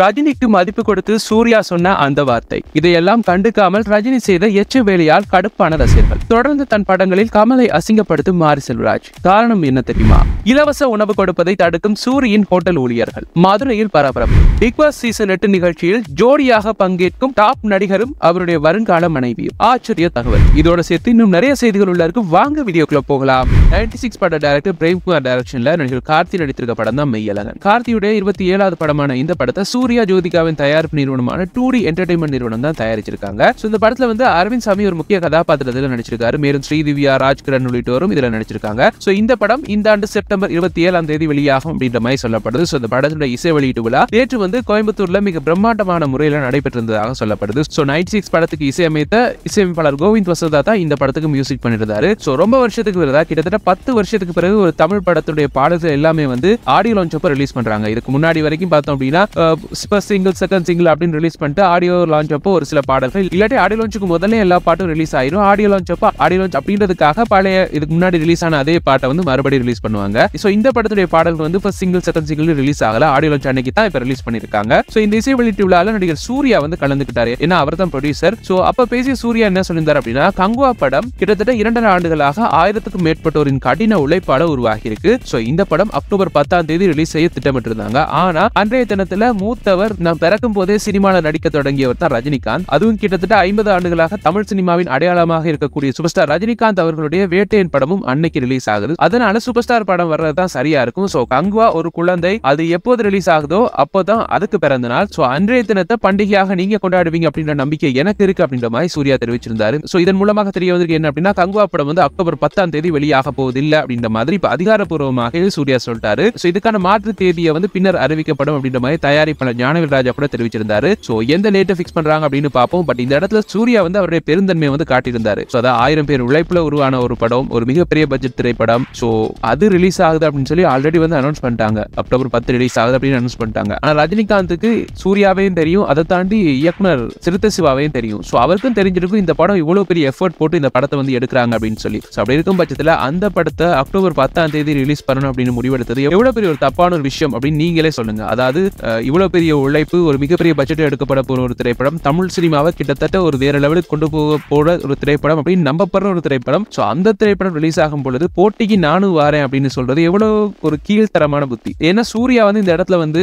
ரஜினிக்கு மதிப்பு கொடுத்து சூர்யா சொன்ன அந்த வார்த்தை இதையெல்லாம் கண்டுக்காமல் ரஜினி செய்த எச்ச வேலையால் கடுப்பான ரசிகர்கள் தொடர்ந்து தன் படங்களில் கமலை அசிங்கப்படுத்தும் மாரி செல்வராஜ் காரணம் என்ன தெரியுமா இலவச உணவு கொடுப்பதை தடுக்கும் சூரியின் ஹோட்டல் ஊழியர்கள் மதுரையில் பரபரப்பு பிக் பாஸ் சீசன் எட்டு நிகழ்ச்சியில் ஜோடியாக பங்கேற்கும் டாப் நடிகரும் அவருடைய வருங்கால மனைவியும் ஆச்சரிய தகவல் இதோட சேர்த்து இன்னும் நிறைய செய்திகள் உள்ள இருக்கு வாங்க வீடியோக்குள்ள போகலாம் நைன்டி சிக்ஸ் பட டைரக்டர் பிரேம்குமார் டைரக்ஷன்ல நடிகர் கார்த்தி நடித்திருக்க படம் தான் மெய்யலகன் கார்த்தியுடைய இருபத்தி ஏழாவது படமான இந்த படத்தை சூர்யா ஜோதிகாவின் தயாரிப்பு நிறுவனமான டூ டி என்டர்டைன்மெண்ட் நிறுவனம் தான் தயாரிச்சிருக்காங்க ஸோ இந்த படத்தில் வந்து அரவிந்த் சாமி ஒரு முக்கிய கதாபாத்திரத்தில் நடிச்சிருக்காரு மேலும் ஸ்ரீதிவ்யா ராஜ்கிரண் உள்ளிட்டோரும் இதில் நடிச்சிருக்காங்க ஸோ இந்த படம் இந்த ஆண்டு செப்டம்பர் இருபத்தி ஏழாம் தேதி வெளியாகும் அப்படின்ற மாதிரி சொல்லப்படுது ஸோ இந்த படத்தோட இசை வெளியீட்டு விழா நேற்று வந்து கோயம்புத்தூர்ல மிக பிரம்மாண்டமான முறையில் நடைபெற்றிருந்ததாக சொல்லப்படுது ஸோ நைட் சிக்ஸ் படத்துக்கு இசையமைத்த இசையமைப்பாளர் கோவிந்த் வசதா தான் இந்த படத்துக்கு மியூசிக் பண்ணிருந்தாரு ஸோ ரொம்ப வருஷத்துக்கு பிறகு கிட்டத்தட்ட பத்து வருஷத்துக்கு பிறகு ஒரு தமிழ் படத்துடைய பாடல்கள் எல்லாமே வந்து ஆடியோ லான்ச் அப்போ ரிலீஸ் பண்றாங்க இதுக்கு முன்னாடி வரைக்கும் பார்த்தோம் அப்படின்னா சூப்பர் சிங்கிள் செகண்ட் சிங்கிள் அப்படின்னு ரிலீஸ் பண்ணிட்டு ஆடியோ லான்ச் அப்போ ஒரு சில பாடல்கள் இல்லாட்டி ஆடியோ லான்ச்சுக்கு முதல்ல எல்லா பாட்டும் ரிலீஸ் ஆயிரும் ஆடியோ லான்ச் அப்போ ஆடியோ லான்ச் அப்படின்றதுக்காக பழைய இதுக்கு முன்னாடி ரிலீஸ் ஆன அதே பாட்டை வந்து மறுபடியும் ரிலீஸ் பண்ணுவாங்க ஸோ இந்த படத்துடைய பாடல்கள் வந்து இப்போ சிங்கிள் செகண்ட் சிங்கிள் ரிலீஸ் ஆகல ஆடியோ லான்ச் அன்னைக்கு தான் இப்போ ரிலீஸ் பண்ணிருக்காங்க ஸோ இந்த இசை வெளியீட்டு விழாவில் நடிகர் சூர்யா வந்து கலந்துக்கிட்டாரு ஏன்னா அவர் தான் ப்ரொடியூசர் ஸோ அப்போ பேசிய சூர்யா என்ன சொல்லியிருந்தார் அப்படின்னா கங்குவா படம் கிட்டத்தட்ட இரண்டரை ஆண்டுகளாக ஆயிரத்துக்கும் மேற்பட்டோரின் கடின உழைப்பாட உருவாகி இருக்கு ஸோ இந்த படம் அக்டோபர் பத்தாம் தேதி ரிலீஸ் செய்ய திட்டமிட்டிருந்தாங்க ஆனா அன்றைய தினத்துல மூ மூத்தவர் நான் பிறக்கும் போதே சினிமாவில் நடிக்க தொடங்கியவர் தான் ரஜினிகாந்த் அதுவும் கிட்டத்தட்ட ஐம்பது ஆண்டுகளாக தமிழ் சினிமாவின் அடையாளமாக இருக்கக்கூடிய சூப்பர் ஸ்டார் ரஜினிகாந்த் அவர்களுடைய வேட்டையின் படமும் அன்னைக்கு ரிலீஸ் ஆகுது அதனால சூப்பர் ஸ்டார் படம் வர்றது சரியா இருக்கும் சோ கங்குவா ஒரு குழந்தை அது எப்போது ரிலீஸ் ஆகுதோ அப்போதான் அதுக்கு பிறந்த நாள் சோ அன்றைய தினத்தை பண்டிகையாக நீங்க கொண்டாடுவீங்க அப்படின்ற நம்பிக்கை எனக்கு இருக்கு அப்படின்ற மாதிரி சூர்யா தெரிவிச்சிருந்தாரு சோ இதன் மூலமாக தெரிய வந்திருக்கு என்ன அப்படின்னா கங்குவா படம் வந்து அக்டோபர் பத்தாம் தேதி வெளியாக போவது இல்லை அப்படின்ற மாதிரி இப்ப அதிகாரப்பூர்வமாக சூர்யா சொல்லிட்டாரு சோ இதுக்கான மாற்று தேதியை வந்து பின்னர் அறிவிக்கப்படும் அப்படின்ற மாதிரி தயாரிப்பு பண்ண ஞானவில் ராஜா கூட தெரிவிச்சிருந்தாரு ஸோ எந்த டேட்டை ஃபிக்ஸ் பண்றாங்க அப்படின்னு பார்ப்போம் பட் இந்த இடத்துல சூர்யா வந்து அவருடைய பெருந்தன்மை வந்து காட்டியிருந்தாரு ஸோ அதான் ஆயிரம் பேர் உழைப்புல உருவான ஒரு படம் ஒரு மிகப்பெரிய பட்ஜெட் திரைப்படம் ஸோ அது ரிலீஸ் ஆகுது அப்படின்னு சொல்லி ஆல்ரெடி வந்து அனௌன்ஸ் பண்ணிட்டாங்க அக்டோபர் பத்து ரிலீஸ் ஆகுது அப்படின்னு அனௌன்ஸ் பண்ணிட்டாங்க ஆனால் ரஜினிகாந்துக்கு சூர்யாவையும் தெரியும் அதை தாண்டி இயக்குனர் சிறுத்த சிவாவையும் தெரியும் ஸோ அவருக்கும் தெரிஞ்சிருக்கும் இந்த படம் இவ்வளோ பெரிய எஃபர்ட் போட்டு இந்த படத்தை வந்து எடுக்கிறாங்க அப்படின்னு சொல்லி ஸோ அப்படி இருக்கும் பட்சத்தில் அந்த படத்தை அக்டோபர் பத்தாம் தேதி ரிலீஸ் பண்ணணும் அப்படின்னு முடிவெடுத்தது எவ்வளோ பெரிய ஒரு தப்பான ஒரு விஷயம் அப்படின்னு நீங்களே சொல்லுங்க அதாவது இவ்வளோ மிகப்பெரிய உழைப்பு ஒரு மிகப்பெரிய பட்ஜெட் எடுக்கப்பட போகிற ஒரு திரைப்படம் தமிழ் சினிமாவை கிட்டத்தட்ட ஒரு வேற லெவலுக்கு கொண்டு போக போகிற ஒரு திரைப்படம் அப்படின்னு நம்பப்படுற ஒரு திரைப்படம் ஸோ அந்த திரைப்படம் ரிலீஸ் ஆகும் பொழுது போட்டிக்கு நானும் வாரேன் அப்படின்னு சொல்றது எவ்வளவு ஒரு கீழ்த்தரமான புத்தி ஏன்னா சூர்யா வந்து இந்த இடத்துல வந்து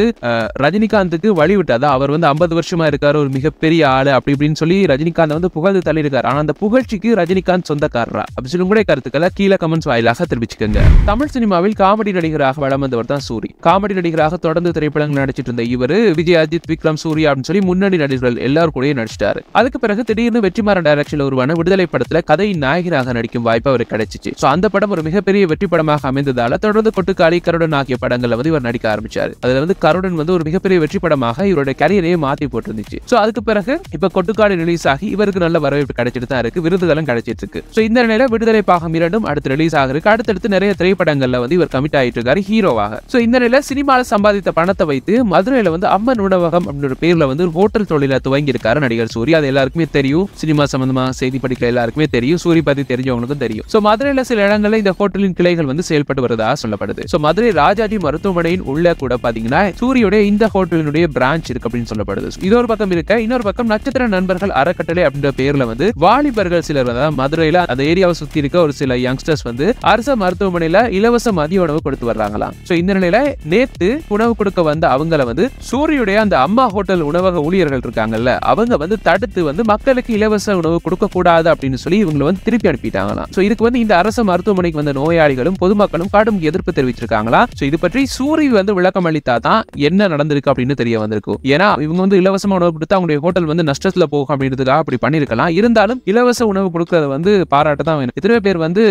ரஜினிகாந்துக்கு வழிவிட்டாதா அவர் வந்து ஐம்பது வருஷமா இருக்காரு ஒரு மிகப்பெரிய ஆளு அப்படி இப்படின்னு சொல்லி ரஜினிகாந்த் வந்து புகழ்ந்து தள்ளியிருக்காரு ஆனா அந்த புகழ்ச்சிக்கு ரஜினிகாந்த் சொந்தக்காரரா அப்படி சொல்லும் கூட கருத்துக்களை கீழே கமெண்ட்ஸ் வாயிலாக தெரிவிச்சுக்கோங்க தமிழ் சினிமாவில் காமெடி நடிகராக வளம் வந்தவர் தான் சூரி காமெடி நடிகராக தொடர்ந்து திரைப்படங்கள் நடிச்சிட்டு இருந்த இவர் விஜய் அஜித் விக்ரம் சூர்யா அப்படின்னு சொல்லி முன்னணி நடிகர்கள் எல்லாரும் கூட நடிச்சிட்டாரு அதுக்கு பிறகு திடீர்னு வெற்றிமாறன் டைரக்ஷன்ல உருவான விடுதலை படத்துல கதையின் நாயகராக நடிக்கும் வாய்ப்பு அவருக்கு கிடைச்சிச்சு சோ அந்த படம் ஒரு மிகப்பெரிய வெற்றி படமாக அமைந்ததால தொடர்ந்து கொட்டுக்காளி கருடன் ஆகிய படங்கள்ல வந்து இவர் நடிக்க ஆரம்பிச்சாரு அதுல வந்து கருடன் வந்து ஒரு மிகப்பெரிய வெற்றி படமாக இவருடைய கரியரையே மாத்தி போட்டிருந்துச்சு சோ அதுக்கு பிறகு இப்ப கொட்டுக்காடு ரிலீஸ் ஆகி இவருக்கு நல்ல வரவேற்பு கிடைச்சிட்டு தான் இருக்கு விருதுகளும் கிடைச்சிட்டு இருக்கு சோ இந்த நிலையில விடுதலை பாகம் இரண்டும் அடுத்து ரிலீஸ் ஆகிருக்கு அடுத்தடுத்து நிறைய திரைப்படங்கள்ல வந்து இவர் கமிட் ஆயிட்டு இருக்காரு ஹீரோவாக சோ இந்த நிலையில சினிமாவில் சம்பாதித்த பணத்தை வைத்து மதுரையில வந்து அம்மன் உணவகம் அப்படின்னு ஒரு பேர்ல வந்து ஒரு ஹோட்டல் தொழில துவங்கியிருக்காரு நடிகர் சூரி அது எல்லாருக்குமே தெரியும் சினிமா சம்பந்தமா செய்தி படிக்க எல்லாருக்குமே தெரியும் சூரி பத்தி தெரிஞ்சவங்களுக்கும் தெரியும் சோ மதுரையில சில இடங்கள்ல இந்த ஹோட்டலின் கிளைகள் வந்து செயல்பட்டு வருவதாக சொல்லப்படுது சோ மதுரை ராஜாஜி மருத்துவமனையின் உள்ள கூட பாத்தீங்கன்னா சூரியுடைய இந்த ஹோட்டலினுடைய பிரான்ச் இருக்கு அப்படின்னு சொல்லப்படுது இது ஒரு பக்கம் இருக்க இன்னொரு பக்கம் நட்சத்திர நண்பர்கள் அறக்கட்டளை அப்படின்ற பேர்ல வந்து வாலிபர்கள் சிலர் வந்து மதுரையில அந்த ஏரியாவை சுத்தி இருக்க ஒரு சில யங்ஸ்டர்ஸ் வந்து அரச மருத்துவமனையில இலவச மதிய உணவு கொடுத்து வர்றாங்களாம் ஸோ இந்த நிலையில நேத்து உணவு கொடுக்க வந்த அவங்களை வந்து சூரியுடைய அந்த அம்மா ஹோட்டல் உணவக ஊழியர்கள் இருக்காங்கல்ல அவங்க வந்து தடுத்து வந்து மக்களுக்கு இலவச உணவு கொடுக்க கூடாது அப்படின்னு சொல்லி இவங்களை வந்து திருப்பி அனுப்பிட்டாங்களாம் ஸோ இதுக்கு வந்து இந்த அரசு மருத்துவமனைக்கு வந்த நோயாளிகளும் பொதுமக்களும் கடும் எதிர்ப்பு தெரிவிச்சிருக்காங்களா ஸோ இது பற்றி சூரிய வந்து விளக்கம் அளித்தா தான் என்ன நடந்திருக்கு அப்படின்னு தெரிய வந்திருக்கும் ஏன்னா இவங்க வந்து இலவசமா உணவு கொடுத்து அவங்களுடைய ஹோட்டல் வந்து நஷ்டத்துல போகும் அப்படின்றதுக்காக அப்படி பண்ணிருக்கலாம் இருந்தாலும் இலவச உணவு கொடுக்கறது வந்து பாராட்ட தான் வேணும் எத்தனை பேர் வந்து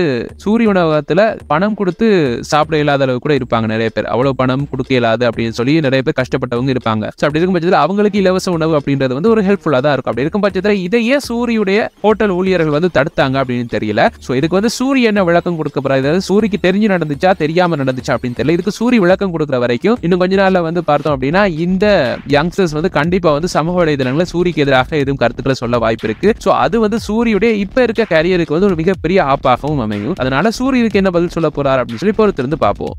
சூரிய உணவகத்துல பணம் கொடுத்து சாப்பிட இல்லாத அளவு கூட இருப்பாங்க நிறைய பேர் அவ்வளவு பணம் கொடுக்க இயலாது அப்படின்னு சொல்லி நிறைய பேர் கஷ்டப்பட்டவங்க இருப்பாங்க அப்படி இருக்கும் பட்சத்தில் அவங்களுக்கு இலவச உணவு அப்படின்றது வந்து ஒரு ஹெல்ப்ஃபுல்லாக தான் இருக்கும் அப்படி இருக்கும் பட்சத்தில் இதையே சூரியுடைய ஹோட்டல் ஊழியர்கள் வந்து தடுத்தாங்க அப்படின்னு தெரியல ஸோ இதுக்கு வந்து சூரிய என்ன விளக்கம் கொடுக்க போறாரு சூரியக்கு தெரிஞ்சு நடந்துச்சா தெரியாமல் நடந்துச்சா அப்படின்னு தெரியல இதுக்கு சூரிய விளக்கம் கொடுக்குற வரைக்கும் இன்னும் கொஞ்ச நாளில் வந்து பார்த்தோம் அப்படின்னா இந்த யங்ஸ்டர்ஸ் வந்து கண்டிப்பாக வந்து சமூக வலைதளங்களை சூரியக்கு எதிராக எதுவும் கருத்துக்களை சொல்ல வாய்ப்பு இருக்கு ஸோ அது வந்து சூரியுடைய இப்போ இருக்க கேரியருக்கு வந்து ஒரு மிகப்பெரிய ஆப்பாகவும் அமையும் அதனால சூரியனுக்கு என்ன பதில் சொல்ல போறாரு அப்படின்னு சொல்லி பொறுத்திருந்து பார்ப்போம்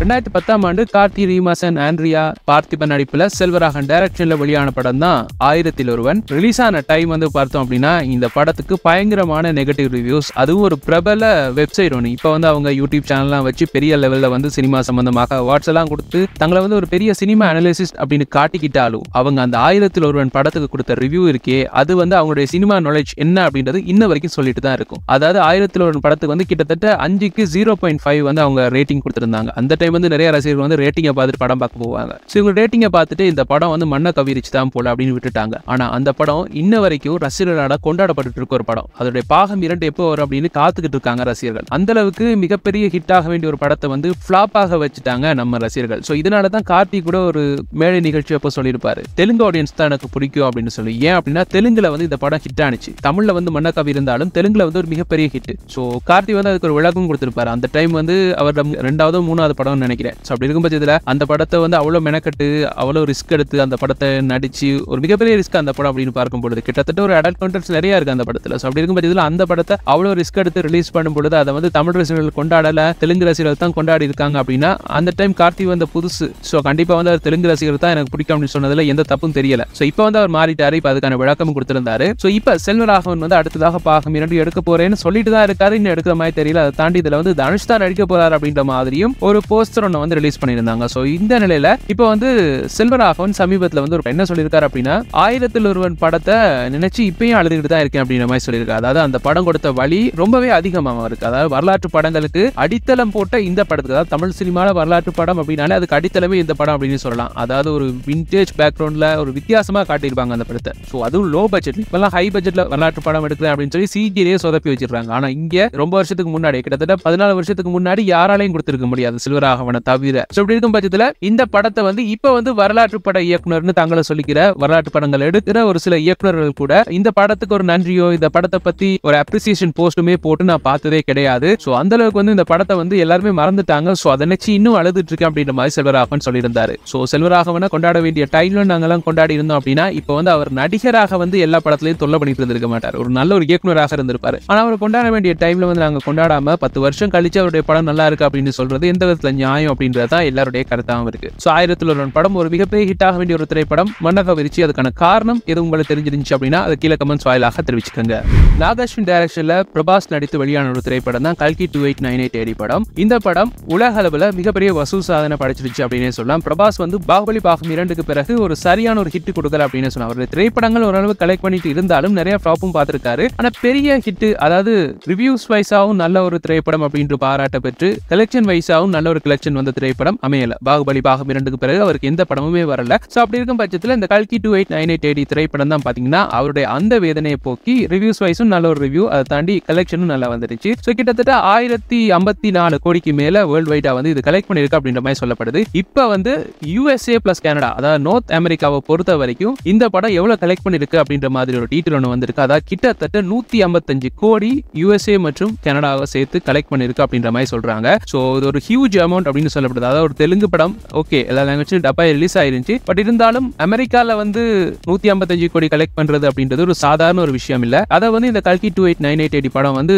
ரெண்டாயிரத்தி பத்தாம் ஆண்டு கார்த்தி ரீமாசன் ஆண்ட்ரியா பார்த்திபன் நடிப்புல செல்வராகன் டைரக்ஷன்ல வெளியான படம் தான் ஆயிரத்தில் ஒருவன் ரிலீஸ் ஆன டைம் வந்து பார்த்தோம் அப்படின்னா இந்த படத்துக்கு பயங்கரமான நெகட்டிவ் ரிவ்யூஸ் அதுவும் ஒரு பிரபல வெப்சைட் ஒன்று இப்போ வந்து அவங்க யூடியூப் சேனல்லாம் வச்சு பெரிய லெவலில் வந்து சினிமா சம்பந்தமாக வாட்ஸ் எல்லாம் கொடுத்து தங்களை வந்து ஒரு பெரிய சினிமா அனலிசிஸ் அப்படின்னு காட்டிக்கிட்டாலும் அவங்க அந்த ஆயிரத்தில் ஒருவன் படத்துக்கு கொடுத்த ரிவ்யூ இருக்கே அது வந்து அவங்களுடைய சினிமா நாலேஜ் என்ன அப்படின்றது இன்ன வரைக்கும் சொல்லிட்டு தான் இருக்கும் அதாவது ஆயிரத்தில் ஒருவன் படத்துக்கு வந்து கிட்டத்தட்ட அஞ்சுக்கு ஜீரோ பாயிண்ட் ஃபைவ் வந்து அவங்க ரேட்டிங் கொடுத்துருந்தாங்க அந்த டைம் டைம் வந்து நிறைய ரசிகர்கள் வந்து ரேட்டிங்கை பார்த்துட்டு படம் பார்க்க போவாங்க ஸோ இவங்க ரேட்டிங்கை பார்த்துட்டு இந்த படம் வந்து மண்ணை கவிரிச்சு தான் போல அப்படின்னு விட்டுட்டாங்க ஆனால் அந்த படம் இன்ன வரைக்கும் ரசிகர்களால் கொண்டாடப்பட்டு இருக்க ஒரு படம் அதோடைய பாகம் இரண்டு எப்போ வரும் அப்படின்னு காத்துக்கிட்டு இருக்காங்க ரசிகர்கள் அந்த அளவுக்கு மிகப்பெரிய ஹிட் ஆக வேண்டிய ஒரு படத்தை வந்து ஃபிளாப்பாக வச்சுட்டாங்க நம்ம ரசிகர்கள் ஸோ இதனால தான் கார்த்தி கூட ஒரு மேடை நிகழ்ச்சி அப்போ சொல்லியிருப்பாரு தெலுங்கு ஆடியன்ஸ் தான் எனக்கு பிடிக்கும் அப்படின்னு சொல்லி ஏன் அப்படின்னா தெலுங்குல வந்து இந்த படம் ஹிட் ஆனிச்சு தமிழ்ல வந்து கவி இருந்தாலும் தெலுங்குல வந்து ஒரு மிகப்பெரிய ஹிட் ஸோ கார்த்தி வந்து அதுக்கு ஒரு விளக்கம் கொடுத்துருப்பாரு அந்த டைம் வந்து அவர் ரெண்டாவது மூணாவது படம் நினைக்கிறேன் ஸோ அப்படி இருக்கும் பட்சத்தில் அந்த படத்தை வந்து அவ்வளோ மெனக்கட்டு அவ்வளோ ரிஸ்க் எடுத்து அந்த படத்தை நடிச்சு ஒரு மிகப்பெரிய ரிஸ்க் அந்த படம் அப்படின்னு பார்க்கும்பொழுது கிட்டத்தட்ட ஒரு அடல்ட் கண்டென்ட்ஸ் நிறையா இருக்குது அந்த படத்தில் ஸோ அப்படி இருக்கும் பட்சத்தில் அந்த படத்தை அவ்வளோ ரிஸ்க் எடுத்து ரிலீஸ் பண்ணும்பொழுது அதை வந்து தமிழ் ரசிகர்கள் கொண்டாடலை தெலுங்கு ரசிகர்கள் தான் கொண்டாடி இருக்காங்க அப்படின்னா அந்த டைம் கார்த்தி வந்த புதுசு ஸோ கண்டிப்பாக வந்து அவர் தெலுங்கு ரசிகர் தான் எனக்கு பிடிக்கும் அப்படின்னு சொன்னதில் எந்த தப்பும் தெரியல ஸோ இப்போ வந்து அவர் மாறிட்டார் இப்போ அதுக்கான விளக்கமும் கொடுத்துருந்தாரு ஸோ இப்போ செல்வராகவன் வந்து அடுத்ததாக பாகம் இரண்டு எடுக்க போறேன்னு சொல்லிட்டு தான் இருக்காரு இன்னும் எடுக்கிற மாதிரி தெரியல அதை தாண்டி இதில் வந்து தனுஷ் தான் நடிக்க போறாரு அப்படின்ற மாதிரியும் ஒரு போஸ்ட் ஒன்று வந்து ரிலீஸ் பண்ணியிருந்தாங்க ஸோ இந்த நிலையில இப்போ வந்து சில்வர் ஆகவன் சமீபத்தில் வந்து என்ன சொல்லியிருக்காரு அப்படின்னா ஆயிரத்தில் ஒருவன் படத்தை நினைச்சு இப்பயும் அழுதுகிட்டு தான் இருக்கேன் அப்படின்ற மாதிரி சொல்லியிருக்காரு அதாவது அந்த படம் கொடுத்த வழி ரொம்பவே அதிகமாக இருக்கு அதாவது வரலாற்று படங்களுக்கு அடித்தளம் போட்ட இந்த படத்துக்கு அதாவது தமிழ் சினிமாவில் வரலாற்று படம் அப்படின்னாலே அதுக்கு அடித்தளமே இந்த படம் அப்படின்னு சொல்லலாம் அதாவது ஒரு விண்டேஜ் பேக்ரவுண்டில் ஒரு வித்தியாசமாக காட்டியிருப்பாங்க அந்த படத்தை ஸோ அதுவும் லோ பட்ஜெட் இப்பெல்லாம் ஹை பட்ஜெட்டில் வரலாற்று படம் எடுக்கிறேன் அப்படின்னு சொல்லி சிஜிலேயே சொதப்பி வச்சிருக்காங்க ஆனால் இங்கே ரொம்ப வருஷத்துக்கு முன்னாடி கிட்டத்தட்ட பதினாலு வருஷத்துக்கு முன்னாடி யாராலையும் கொடுத்துருக்க முடியாது சில்வர் ஆகவன தவிர இப்படி இருக்கும் பட்சத்துல இந்த படத்தை வந்து இப்ப வந்து வரலாற்று பட இயக்குனர்னு தங்களை சொல்லிக்கிற வரலாற்று படங்கள் எடுக்கிற ஒரு சில இயக்குநர்கள் கூட இந்த படத்துக்கு ஒரு நன்றியோ இந்த படத்தை பத்தி ஒரு அப்ரிசியேஷன் போஸ்ட்டுமே போட்டு நான் பார்த்ததே கிடையாது சோ அந்த அளவுக்கு வந்து இந்த படத்தை வந்து எல்லாருமே மறந்துட்டாங்க சோ அதை நினைச்சு இன்னும் அழுதுட்டு இருக்கேன் அப்படின்ற மாதிரி செல்வராகவன் சொல்லியிருந்தாரு சோ செல்வராகவனை கொண்டாட வேண்டிய டைம்ல நாங்கெல்லாம் கொண்டாடி இருந்தோம் அப்படின்னா இப்போ வந்து அவர் நடிகராக வந்து எல்லா படத்திலையும் தொல்லை பண்ணிட்டு இருந்திருக்க மாட்டார் ஒரு நல்ல ஒரு இயக்குநராக இருந்திருப்பாரு ஆனா அவர் கொண்டாட வேண்டிய டைம்ல வந்து நாங்க கொண்டாடாம பத்து வருஷம் கழிச்சு அவருடைய படம் நல்லா இருக்கு அப்படின்னு சொல்றது எந்த விதத்துல நியாயம் தான் எல்லாருடைய கருத்தாகவும் இருக்கு ஸோ ஆயிரத்தில் ஒரு படம் ஒரு மிகப்பெரிய ஹிட் ஆக வேண்டிய ஒரு திரைப்படம் மன்னக விரிச்சு அதுக்கான காரணம் எது உங்களுக்கு தெரிஞ்சிருந்துச்சு அப்படின்னா அது கீழே கமெண்ட்ஸ் வாயிலாக தெரிவிச்சுக்கோங்க நாகாஸ்வின் டைரக்ஷனில் பிரபாஸ் நடித்து வெளியான ஒரு திரைப்படம் தான் கல்கி two eight nine eight AD படம் இந்த படம் உலக அளவில் மிகப்பெரிய வசூல் சாதனை படைச்சிருச்சு அப்படின்னே சொல்லலாம் பிரபாஸ் வந்து பாகுபலி பாகம் இரண்டுக்கு பிறகு ஒரு சரியான ஒரு ஹிட் கொடுக்கல அப்படின்னு சொன்னா அவருடைய திரைப்படங்கள் ஓரளவு கலெக்ட் பண்ணிட்டு இருந்தாலும் நிறைய ப்ராப்ளம் பார்த்துருக்காரு ஆனால் பெரிய ஹிட் அதாவது ரிவ்யூஸ் வைஸாவும் நல்ல ஒரு திரைப்படம் அப்படின்ற பாராட்ட பெற்று கலெக்ஷன் வைஸாவும் நல்ல ஒரு கலெக்ஷன் வந்த திரைப்படம் அமையல பாகுபலி பாகம் இரண்டுக்கு பிறகு அவருக்கு எந்த படமுமே வரல சோ அப்படி இருக்கும் பட்சத்தில் இந்த கல்கி two eight nine eight eight திரைப்படம் தான் பாத்தீங்கன்னா அவருடைய அந்த வேதனையை போக்கி ரிவ்யூஸ் வைஸும் நல்ல ஒரு ரிவ்யூ அதை தாண்டி கலெக்ஷனும் நல்லா வந்துருச்சு சோ கிட்டத்தட்ட ஆயிரத்தி ஐம்பத்தி நாலு கோடிக்கு மேல வேர்ல்டு வைடா வந்து இது கலெக்ட் பண்ணிருக்கு அப்படின்ற மாதிரி சொல்லப்படுது இப்போ வந்து யூஎஸ்ஏ பிளஸ் கனடா அதாவது நார்த் அமெரிக்காவை பொறுத்த வரைக்கும் இந்த படம் எவ்வளவு கலெக்ட் பண்ணிருக்கு அப்படின்ற மாதிரி ஒரு டீட்டெயில் ஒன்று வந்திருக்கு அதாவது கிட்டத்தட்ட நூத்தி ஐம்பத்தஞ்சு கோடி யூஎஸ்ஏ மற்றும் கனடாவை சேர்த்து கலெக்ட் பண்ணிருக்கு அப்படின்ற மாதிரி சொல்றாங்க சோ இது ஒரு ஹியூஜ் அமௌண்ட் அமௌண்ட் அப்படின்னு சொல்லப்படுது அதாவது ஒரு தெலுங்கு படம் ஓகே எல்லா லாங்குவேஜும் டப்பா ரிலீஸ் ஆயிருந்துச்சு பட் இருந்தாலும் அமெரிக்கால வந்து நூத்தி ஐம்பத்தஞ்சு கோடி கலெக்ட் பண்றது அப்படின்றது ஒரு சாதாரண ஒரு விஷயம் இல்ல அதை வந்து இந்த கல்கி two eight nine eight eight படம் வந்து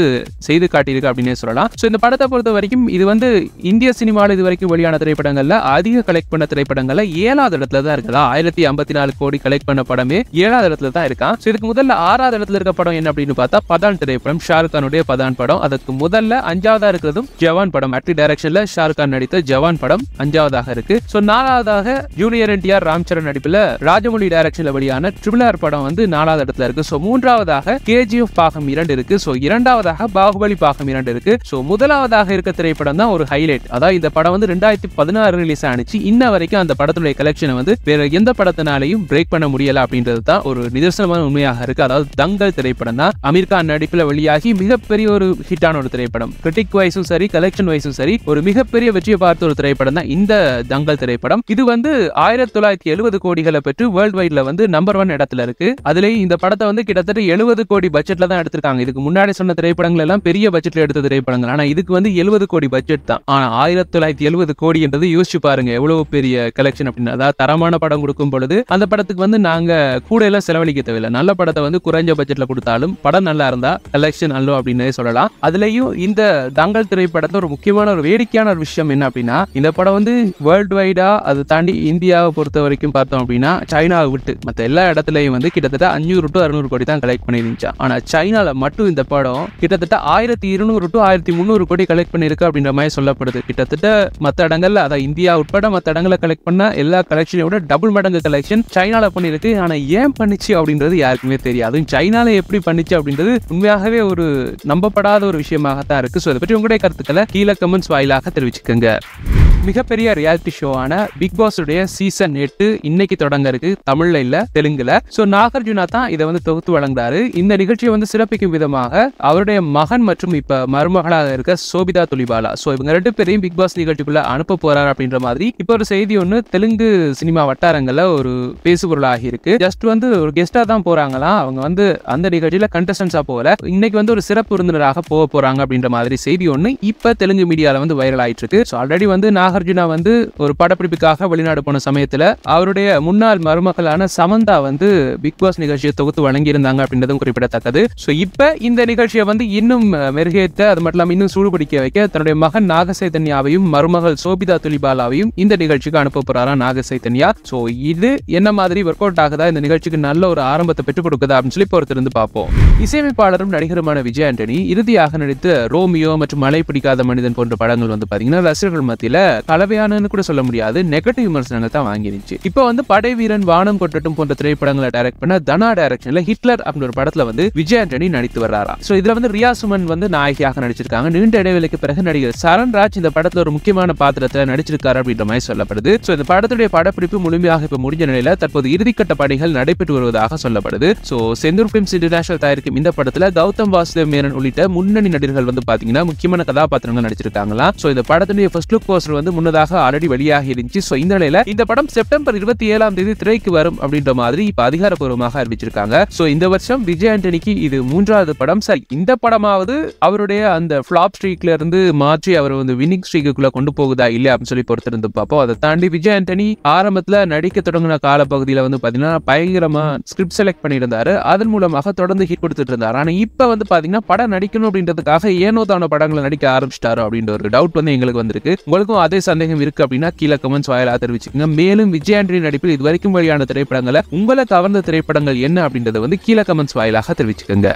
செய்து காட்டியிருக்கு அப்படின்னு சொல்லலாம் ஸோ இந்த படத்தை பொறுத்த வரைக்கும் இது வந்து இந்திய சினிமாவில் இது வரைக்கும் வெளியான திரைப்படங்கள்ல அதிக கலெக்ட் பண்ண திரைப்படங்களில் ஏழாவது இடத்துல தான் இருக்குதா ஆயிரத்தி ஐம்பத்தி நாலு கோடி கலெக்ட் பண்ண படமே ஏழாவது இடத்துல தான் இருக்கான் ஸோ இதுக்கு முதல்ல ஆறாவது இடத்துல இருக்க படம் என்ன அப்படின்னு பார்த்தா பதான் திரைப்படம் ஷாருக் கானுடைய பதான் படம் அதுக்கு முதல்ல அஞ்சாவதா இருக்கிறதும் ஜவான் படம் அட்லி டைரக்ஷன்ல ஷாருக் சரவணன் நடித்த ஜவான் படம் அஞ்சாவதாக இருக்கு ஸோ நாலாவதாக ஜூனியர் என்டிஆர் சரண் நடிப்புல ராஜமொழி டைரக்ஷன்ல வெளியான ட்ரிபிள் ஆர் படம் வந்து நாலாவது இடத்துல இருக்கு சோ மூன்றாவதாக கேஜிஎஃப் பாகம் இரண்டு இருக்கு சோ இரண்டாவதாக பாகுபலி பாகம் இரண்டு இருக்கு சோ முதலாவதாக இருக்க திரைப்படம் தான் ஒரு ஹைலைட் அதாவது இந்த படம் வந்து ரெண்டாயிரத்தி பதினாறு ரிலீஸ் ஆனிச்சு இன்ன வரைக்கும் அந்த படத்துடைய கலெக்ஷனை வந்து வேற எந்த படத்தினாலையும் பிரேக் பண்ண முடியல அப்படின்றது தான் ஒரு நிதர்சனமான உண்மையாக இருக்கு அதாவது தங்கல் திரைப்படம் தான் அமீர் கான் நடிப்புல வெளியாகி மிகப்பெரிய ஒரு ஹிட்டான ஒரு திரைப்படம் கிரிட்டிக் வைஸும் சரி கலெக்ஷன் வைஸும் சரி ஒரு மிகப்பெரிய வெற்றியை பார்த்த ஒரு திரைப்படம் தான் இந்த தங்கல் திரைப்படம் இது வந்து ஆயிரத்தி தொள்ளாயிரத்தி எழுபது கோடிகளை பெற்று வேர்ல்டு வைட்ல வந்து நம்பர் ஒன் இடத்துல இருக்கு அதுலயும் இந்த படத்தை வந்து கிட்டத்தட்ட எழுபது கோடி பட்ஜெட்ல தான் எடுத்திருக்காங்க இதுக்கு முன்னாடி சொன்ன திரைப்படங்கள் எல்லாம் பெரிய பட்ஜெட்ல எடுத்த திரைப்படங்கள் ஆனா இதுக்கு வந்து எழுபது கோடி பட்ஜெட் தான் ஆனா ஆயிரத்தி தொள்ளாயிரத்தி எழுபது கோடின்றது யோசிச்சு பாருங்க எவ்வளவு பெரிய கலெக்ஷன் அப்படின்னு அதாவது தரமான படம் கொடுக்கும் பொழுது அந்த படத்துக்கு வந்து நாங்க கூட எல்லாம் செலவழிக்க தேவையில்லை நல்ல படத்தை வந்து குறைஞ்ச பட்ஜெட்ல கொடுத்தாலும் படம் நல்லா இருந்தா கலெக்ஷன் நல்லோ அப்படின்னு சொல்லலாம் அதுலயும் இந்த தங்கல் திரைப்படத்தை ஒரு முக்கியமான ஒரு வேடிக்கையான ஒரு விஷயம் என்ன அப்படின்னா இந்த படம் வந்து வேர்ல்டு வைடா அதை தாண்டி இந்தியாவை பொறுத்த வரைக்கும் பார்த்தோம் அப்படின்னா சைனாவை விட்டு மற்ற எல்லா இடத்துலையும் வந்து கிட்டத்தட்ட அஞ்சூறு டு அறுநூறு கோடி தான் கலெக்ட் பண்ணியிருந்துச்சா ஆனால் சைனாவில் மட்டும் இந்த படம் கிட்டத்தட்ட ஆயிரத்தி இருநூறு டு ஆயிரத்தி முந்நூறு கோடி கலெக்ட் பண்ணியிருக்கு அப்படின்ற மாதிரி சொல்லப்படுது கிட்டத்தட்ட மற்ற இடங்களில் அதான் இந்தியா உட்பட மற்ற இடங்களில் கலெக்ட் பண்ண எல்லா கலெக்ஷனை விட டபுள் மடங்கு கலெக்ஷன் சைனாவில் பண்ணியிருக்கு ஆனால் ஏன் பண்ணிச்சு அப்படின்றது யாருக்குமே தெரியாது சைனால எப்படி பண்ணிச்சு அப்படின்றது உண்மையாகவே ஒரு நம்பப்படாத ஒரு விஷயமாகத்தான் இருக்கு ஸோ அதை பற்றி உங்களுடைய கருத்துக்களை கீழே கமெண்ட்ஸ் வாயிலாக தெரிவிச்சுக்கோங்க கேளுங்க மிகப்பெரிய ரியாலிட்டி ஷோவான பிக் பாஸுடைய சீசன் எட்டு இன்னைக்கு தொடங்க இருக்கு தமிழ்ல இல்ல தெலுங்குல சோ நாகார்ஜுனா தான் இதை வந்து தொகுத்து வழங்குறாரு இந்த நிகழ்ச்சியை வந்து சிறப்பிக்கும் விதமாக அவருடைய மகன் மற்றும் இப்ப மருமகளாக இருக்க சோபிதா துலிபாலா சோ இவங்க ரெண்டு பேரையும் பிக் பாஸ் நிகழ்ச்சிக்குள்ள அனுப்ப போறாரு அப்படின்ற மாதிரி இப்ப ஒரு செய்தி ஒண்ணு தெலுங்கு சினிமா வட்டாரங்கள்ல ஒரு பேசுபொருள் ஆகியிருக்கு ஜஸ்ட் வந்து ஒரு கெஸ்டா தான் போறாங்களாம் அவங்க வந்து அந்த நிகழ்ச்சியில கண்டஸ்டன்ஸா போகல இன்னைக்கு வந்து ஒரு சிறப்பு விருந்தினராக போக போறாங்க அப்படின்ற மாதிரி செய்தி ஒண்ணு இப்ப தெலுங்கு மீடியால வந்து வைரல் ஆயிட்டு இருக்கு ஸோ ஆல்ரெடி வந்து நாகார்ஜுனா வந்து ஒரு படப்பிடிப்புக்காக வெளிநாடு போன சமயத்தில் அவருடைய முன்னாள் மருமகளான சமந்தா வந்து பிக் பாஸ் நிகழ்ச்சியை தொகுத்து வழங்கியிருந்தாங்க அப்படின்றதும் குறிப்பிடத்தக்கது ஸோ இப்போ இந்த நிகழ்ச்சியை வந்து இன்னும் மெருகேற்ற அது மட்டும் இல்லாமல் இன்னும் சூடுபிடிக்க வைக்க தன்னுடைய மகன் நாகசைதன்யாவையும் மருமகள் சோபிதா துலிபாலாவையும் இந்த நிகழ்ச்சிக்கு அனுப்ப போறாரா நாகசைதன்யா ஸோ இது என்ன மாதிரி ஒர்க் அவுட் ஆகுதா இந்த நிகழ்ச்சிக்கு நல்ல ஒரு ஆரம்பத்தை பெற்றுக் கொடுக்குதா அப்படின்னு சொல்லி பொறுத்திருந்து பார்ப்போம் இசையமைப்பாளரும் நடிகருமான விஜய் ஆண்டனி இறுதியாக நடித்த ரோமியோ மற்றும் மலை பிடிக்காத மனிதன் போன்ற படங்கள் வந்து பார்த்தீங்கன்னா ரசிகர்கள் மத்தியில கலவையானன்னு கூட சொல்ல முடியாது நெகட்டிவ் விமர்சனங்கள் தான் வாங்கிருந்துச்சு இப்போ வந்து படை வீரன் வானம் கொட்டட்டும் போன்ற திரைப்படங்களை டைரக்ட் பண்ண தனா டைரக்ஷன்ல ஹிட்லர் அப்படின்னு ஒரு படத்துல வந்து விஜய் ஆண்டனி நடித்து வர்றாரா ஸோ இதுல வந்து ரியா சுமன் வந்து நாயகியாக நடிச்சிருக்காங்க நீண்ட இடைவெளிக்கு பிறகு நடிகர் சரண்ராஜ் இந்த படத்துல ஒரு முக்கியமான பாத்திரத்தை நடிச்சிருக்காரு அப்படின்ற மாதிரி சொல்லப்படுது ஸோ இந்த படத்துடைய படப்பிடிப்பு முழுமையாக இப்போ முடிஞ்ச நிலையில தற்போது இறுதிக்கட்ட பணிகள் நடைபெற்று வருவதாக சொல்லப்படுது ஸோ செந்தூர் பிலிம்ஸ் இன்டர்நேஷனல் தயாரிக்கும் இந்த படத்துல கௌதம் வாசுதேவ் மேனன் உள்ளிட்ட முன்னணி நடிகர்கள் வந்து பாத்தீங்கன்னா முக்கியமான கதாபாத்திரங்கள் நடிச்சிருக்காங்களா ஸோ இந்த படத்துடைய படத்தினுடைய ஃபர்ஸ்ட் லுக் போஸ்டர் வந்து முன்னதாக ஆல்ரெடி வெளியாகி இருந்துச்சு ஸோ இந்த நிலையில இந்த படம் செப்டம்பர் இருபத்தி ஏழாம் தேதி திரைக்கு வரும் அப்படின்ற மாதிரி இப்ப அதிகாரப்பூர்வமாக அறிவிச்சிருக்காங்க ஸோ இந்த வருஷம் விஜய் ஆண்டனிக்கு இது மூன்றாவது படம் சரி இந்த படமாவது அவருடைய அந்த ஃபிளாப் ஸ்ட்ரீக்ல இருந்து மாற்றி அவர் வந்து வினிங் ஸ்ட்ரீக்குள்ள கொண்டு போகுதா இல்லையா அப்படின்னு சொல்லி பொறுத்திருந்து பார்ப்போம் அதை தாண்டி விஜய் ஆண்டனி ஆரம்பத்துல நடிக்க தொடங்கின காலப்பகுதியில வந்து பாத்தீங்கன்னா பயங்கரமா ஸ்கிரிப்ட் செலக்ட் பண்ணியிருந்தாரு அதன் மூலமாக தொடர்ந்து ஹிட் கொடுத்துட்டு இருந்தாரு ஆனா இப்ப வந்து பாத்தீங்கன்னா படம் நடிக்கணும் அப்படின்றதுக்காக ஏனோ தான படங்களை நடிக்க ஆரம்பிச்சிட்டாரு அப்படின்ற ஒரு டவுட் வந்து எங்களுக்கு வந்து வந்திருக்கு உங்களுக்கும் அதே சந்தேகம் இருக்கு அப்படின்னா கீழே கமெண்ட்ஸ் வாயிலாக தெரிவிச்சுக்கோங்க மேலும் விஜய் ஆண்டனி நடிப்பில் இதுவரைக்கும் வெளியான திரைப்படங்களை உங்களை கவர்ந்த திரைப்படங்கள் என்ன அப்படின்றத வந்து கீழே கமெண்ட்ஸ் வாயிலாக தெரிவிச்சுக்கோங்க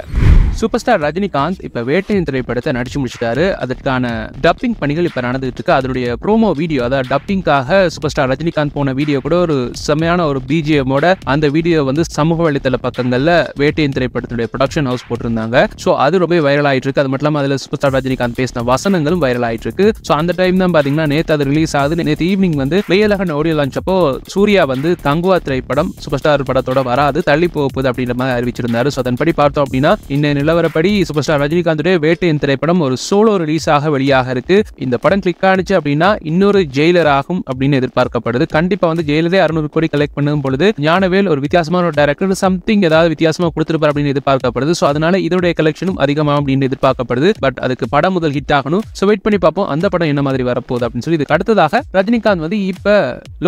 சூப்பர் ஸ்டார் ரஜினிகாந்த் இப்போ வேட்டையின் திரைப்படத்தை நடிச்சு முடிச்சிட்டாரு அதற்கான டப்பிங் பணிகள் இப்போ நடந்துகிட்டு இருக்கு அதனுடைய ப்ரோமோ வீடியோ அதாவது டப்பிங்காக சூப்பர் ஸ்டார் ரஜினிகாந்த் போன வீடியோ கூட ஒரு செம்மையான ஒரு பிஜிஎமோட அந்த வீடியோ வந்து சமூக வலைத்தள பக்கங்களில் வேட்டையின் திரைப்படத்தினுடைய ப்ரொடக்ஷன் ஹவுஸ் போட்டிருந்தாங்க ஸோ அது ரொம்ப வைரல் ஆயிட்டு இருக்கு அது மட்டும் இல்லாமல் அதில் சூப்பர் ஸ்டார் ரஜினிகாந்த் பேசின வசனங்களும் வைரல் ஆயிட்டு இருக்கு ஸோ அந்த டைம் தான் பார்த்தீங்கன்னா நேற்று அது ரிலீஸ் ஆகுது நேற்று ஈவினிங் வந்து வெயிலகன் ஆடியோ லான்ச் அப்போ சூர்யா வந்து தங்குவா திரைப்படம் சூப்பர் ஸ்டார் படத்தோட வராது தள்ளி போகுது அப்படின்ற மாதிரி அறிவிச்சிருந்தாரு ஸோ அதன்படி பார்த்தோம் அப்படின்னா இன்ன நிலவரப்படி சூப்பர் ஸ்டார் ரஜினிகாந்துடைய வேட்டையின் திரைப்படம் ஒரு சோலோ ரிலீஸாக வெளியாக இருக்கு இந்த படம் கிளிக் ஆனிச்சு அப்படின்னா இன்னொரு ஜெயிலர் ஆகும் அப்படின்னு எதிர்பார்க்கப்படுது கண்டிப்பா வந்து ஜெயிலரே அறுநூறு கோடி கலெக்ட் பண்ணும் பொழுது ஞானவேல் ஒரு வித்தியாசமான ஒரு டேரக்டர் சம்திங் ஏதாவது வித்தியாசமா கொடுத்திருப்பார் அப்படின்னு எதிர்பார்க்கப்படுது ஸோ அதனால இதோடைய கலெக்ஷனும் அதிகமாகும் அப்படின்னு எதிர்பார்க்கப்படுது பட் அதுக்கு படம் முதல் ஹிட் ஆகணும் ஸோ வெயிட் பண்ணி பார்ப்போம் அந்த படம் என்ன மாதிரி வரப்போகுது அப்படின்னு சொல்லி இதுக்கு அடுத்ததாக ரஜினிகாந்த் வந்து இப்ப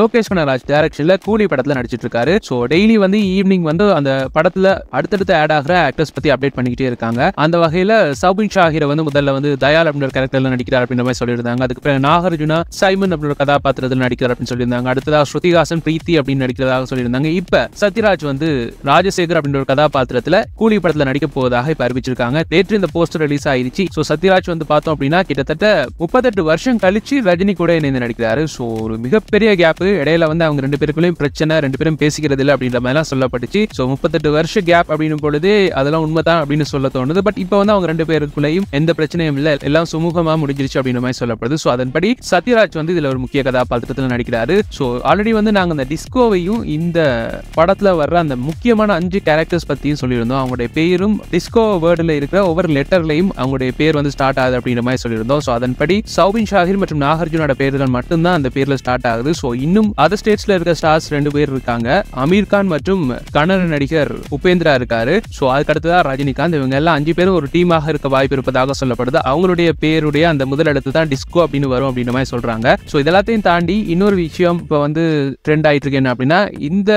லோகேஷ் கனராஜ் டேரக்ஷன்ல கூலி படத்துல நடிச்சிட்டு இருக்காரு ஸோ டெய்லி வந்து ஈவினிங் வந்து அந்த படத்துல அடுத்தடுத்து ஆட் ஆகிற ஆக்டர்ஸ் பத்தி அப்டேட் பண்ணிக்கிட்டே இருக்காங்க அந்த வகையில சவுபின் ஷாஹிர வந்து முதல்ல வந்து தயால் அப்படின்ற கேரக்டர்ல நடிக்கிறார் அப்படின்ற மாதிரி சொல்லியிருந்தாங்க அதுக்கு பிறகு நாகார்ஜுனா சைமன் அப்படின்ற கதாபாத்திரத்தில் நடிக்கிறார் அப்படின்னு சொல்லியிருந்தாங்க அடுத்ததாக ஸ்ருதிஹாசன் பிரீத்தி அப்படின்னு நடிக்கிறதாக சொல்லியிருந்தாங்க இப்ப சத்யராஜ் வந்து ராஜசேகர் அப்படின்ற ஒரு கதாபாத்திரத்துல கூலி படத்துல நடிக்க போவதாக இப்ப அறிவிச்சிருக்காங்க நேற்று இந்த போஸ்டர் ரிலீஸ் ஆயிருச்சு சோ சத்யராஜ் வந்து பார்த்தோம் அப்படின்னா கிட்டத்தட்ட முப்பத்தெட்டு வருஷம் கழிச்சு ரஜினி கூட இணைந்து நடிக்கிறாரு சோ ஒரு மிகப்பெரிய கேப் இடையில வந்து அவங்க ரெண்டு பேருக்குள்ளேயும் பிரச்சனை ரெண்டு பேரும் பேசிக்கிறது இல்லை அப்படின்ற மாதிரி சொல்லப்பட்டுச்சு சோ முப்பத்தெட்டு வருஷம் கேப் அப்படின்னு பொழுது அதெல்லாம் உண்மைதான் அப்படின்னு சொல்லி சொல்ல தோணுது பட் இப்போ வந்து அவங்க ரெண்டு பேருக்குள்ளேயும் எந்த பிரச்சனையும் இல்ல எல்லாம் சுமூகமா முடிஞ்சிருச்சு அப்படின்னு மாதிரி சொல்லப்படுது சோ அதன்படி சத்யராஜ் வந்து இதில் ஒரு முக்கிய கதாபாத்திரத்தில் நடிக்கிறாரு ஸோ ஆல்ரெடி வந்து நாங்கள் அந்த டிஸ்கோவையும் இந்த படத்துல வர்ற அந்த முக்கியமான அஞ்சு கேரக்டர்ஸ் பற்றியும் சொல்லியிருந்தோம் அவங்களுடைய பேரும் டிஸ்கோ வேர்டில் இருக்கிற ஒவ்வொரு லெட்டர்லையும் அவங்களுடைய பேர் வந்து ஸ்டார்ட் ஆகுது அப்படின்ற மாதிரி சொல்லியிருந்தோம் ஸோ அதன்படி சௌபின் ஷாகிர் மற்றும் நாகார்ஜுனோட பேர்கள் மட்டும்தான் அந்த பேரில் ஸ்டார்ட் ஆகுது ஸோ இன்னும் அதர் ஸ்டேட்ஸில் இருக்க ஸ்டார்ஸ் ரெண்டு பேர் இருக்காங்க அமீர் கான் மற்றும் கணர் நடிகர் உபேந்திரா இருக்காரு ஸோ அதுக்கடுத்ததான் ரஜினிகாந்த் இவங்க எல்லாம் அஞ்சு பேரும் ஒரு டீமாக இருக்க வாய்ப்பு இருப்பதாக சொல்லப்படுது அவங்களுடைய பேருடைய அந்த முதல் தான் டிஸ்கோ அப்படின்னு வரும் அப்படின்ற மாதிரி சொல்றாங்க ஸோ இதெல்லாத்தையும் தாண்டி இன்னொரு விஷயம் இப்போ வந்து ட்ரெண்ட் ஆயிட்டு இருக்கு என்ன அப்படின்னா இந்த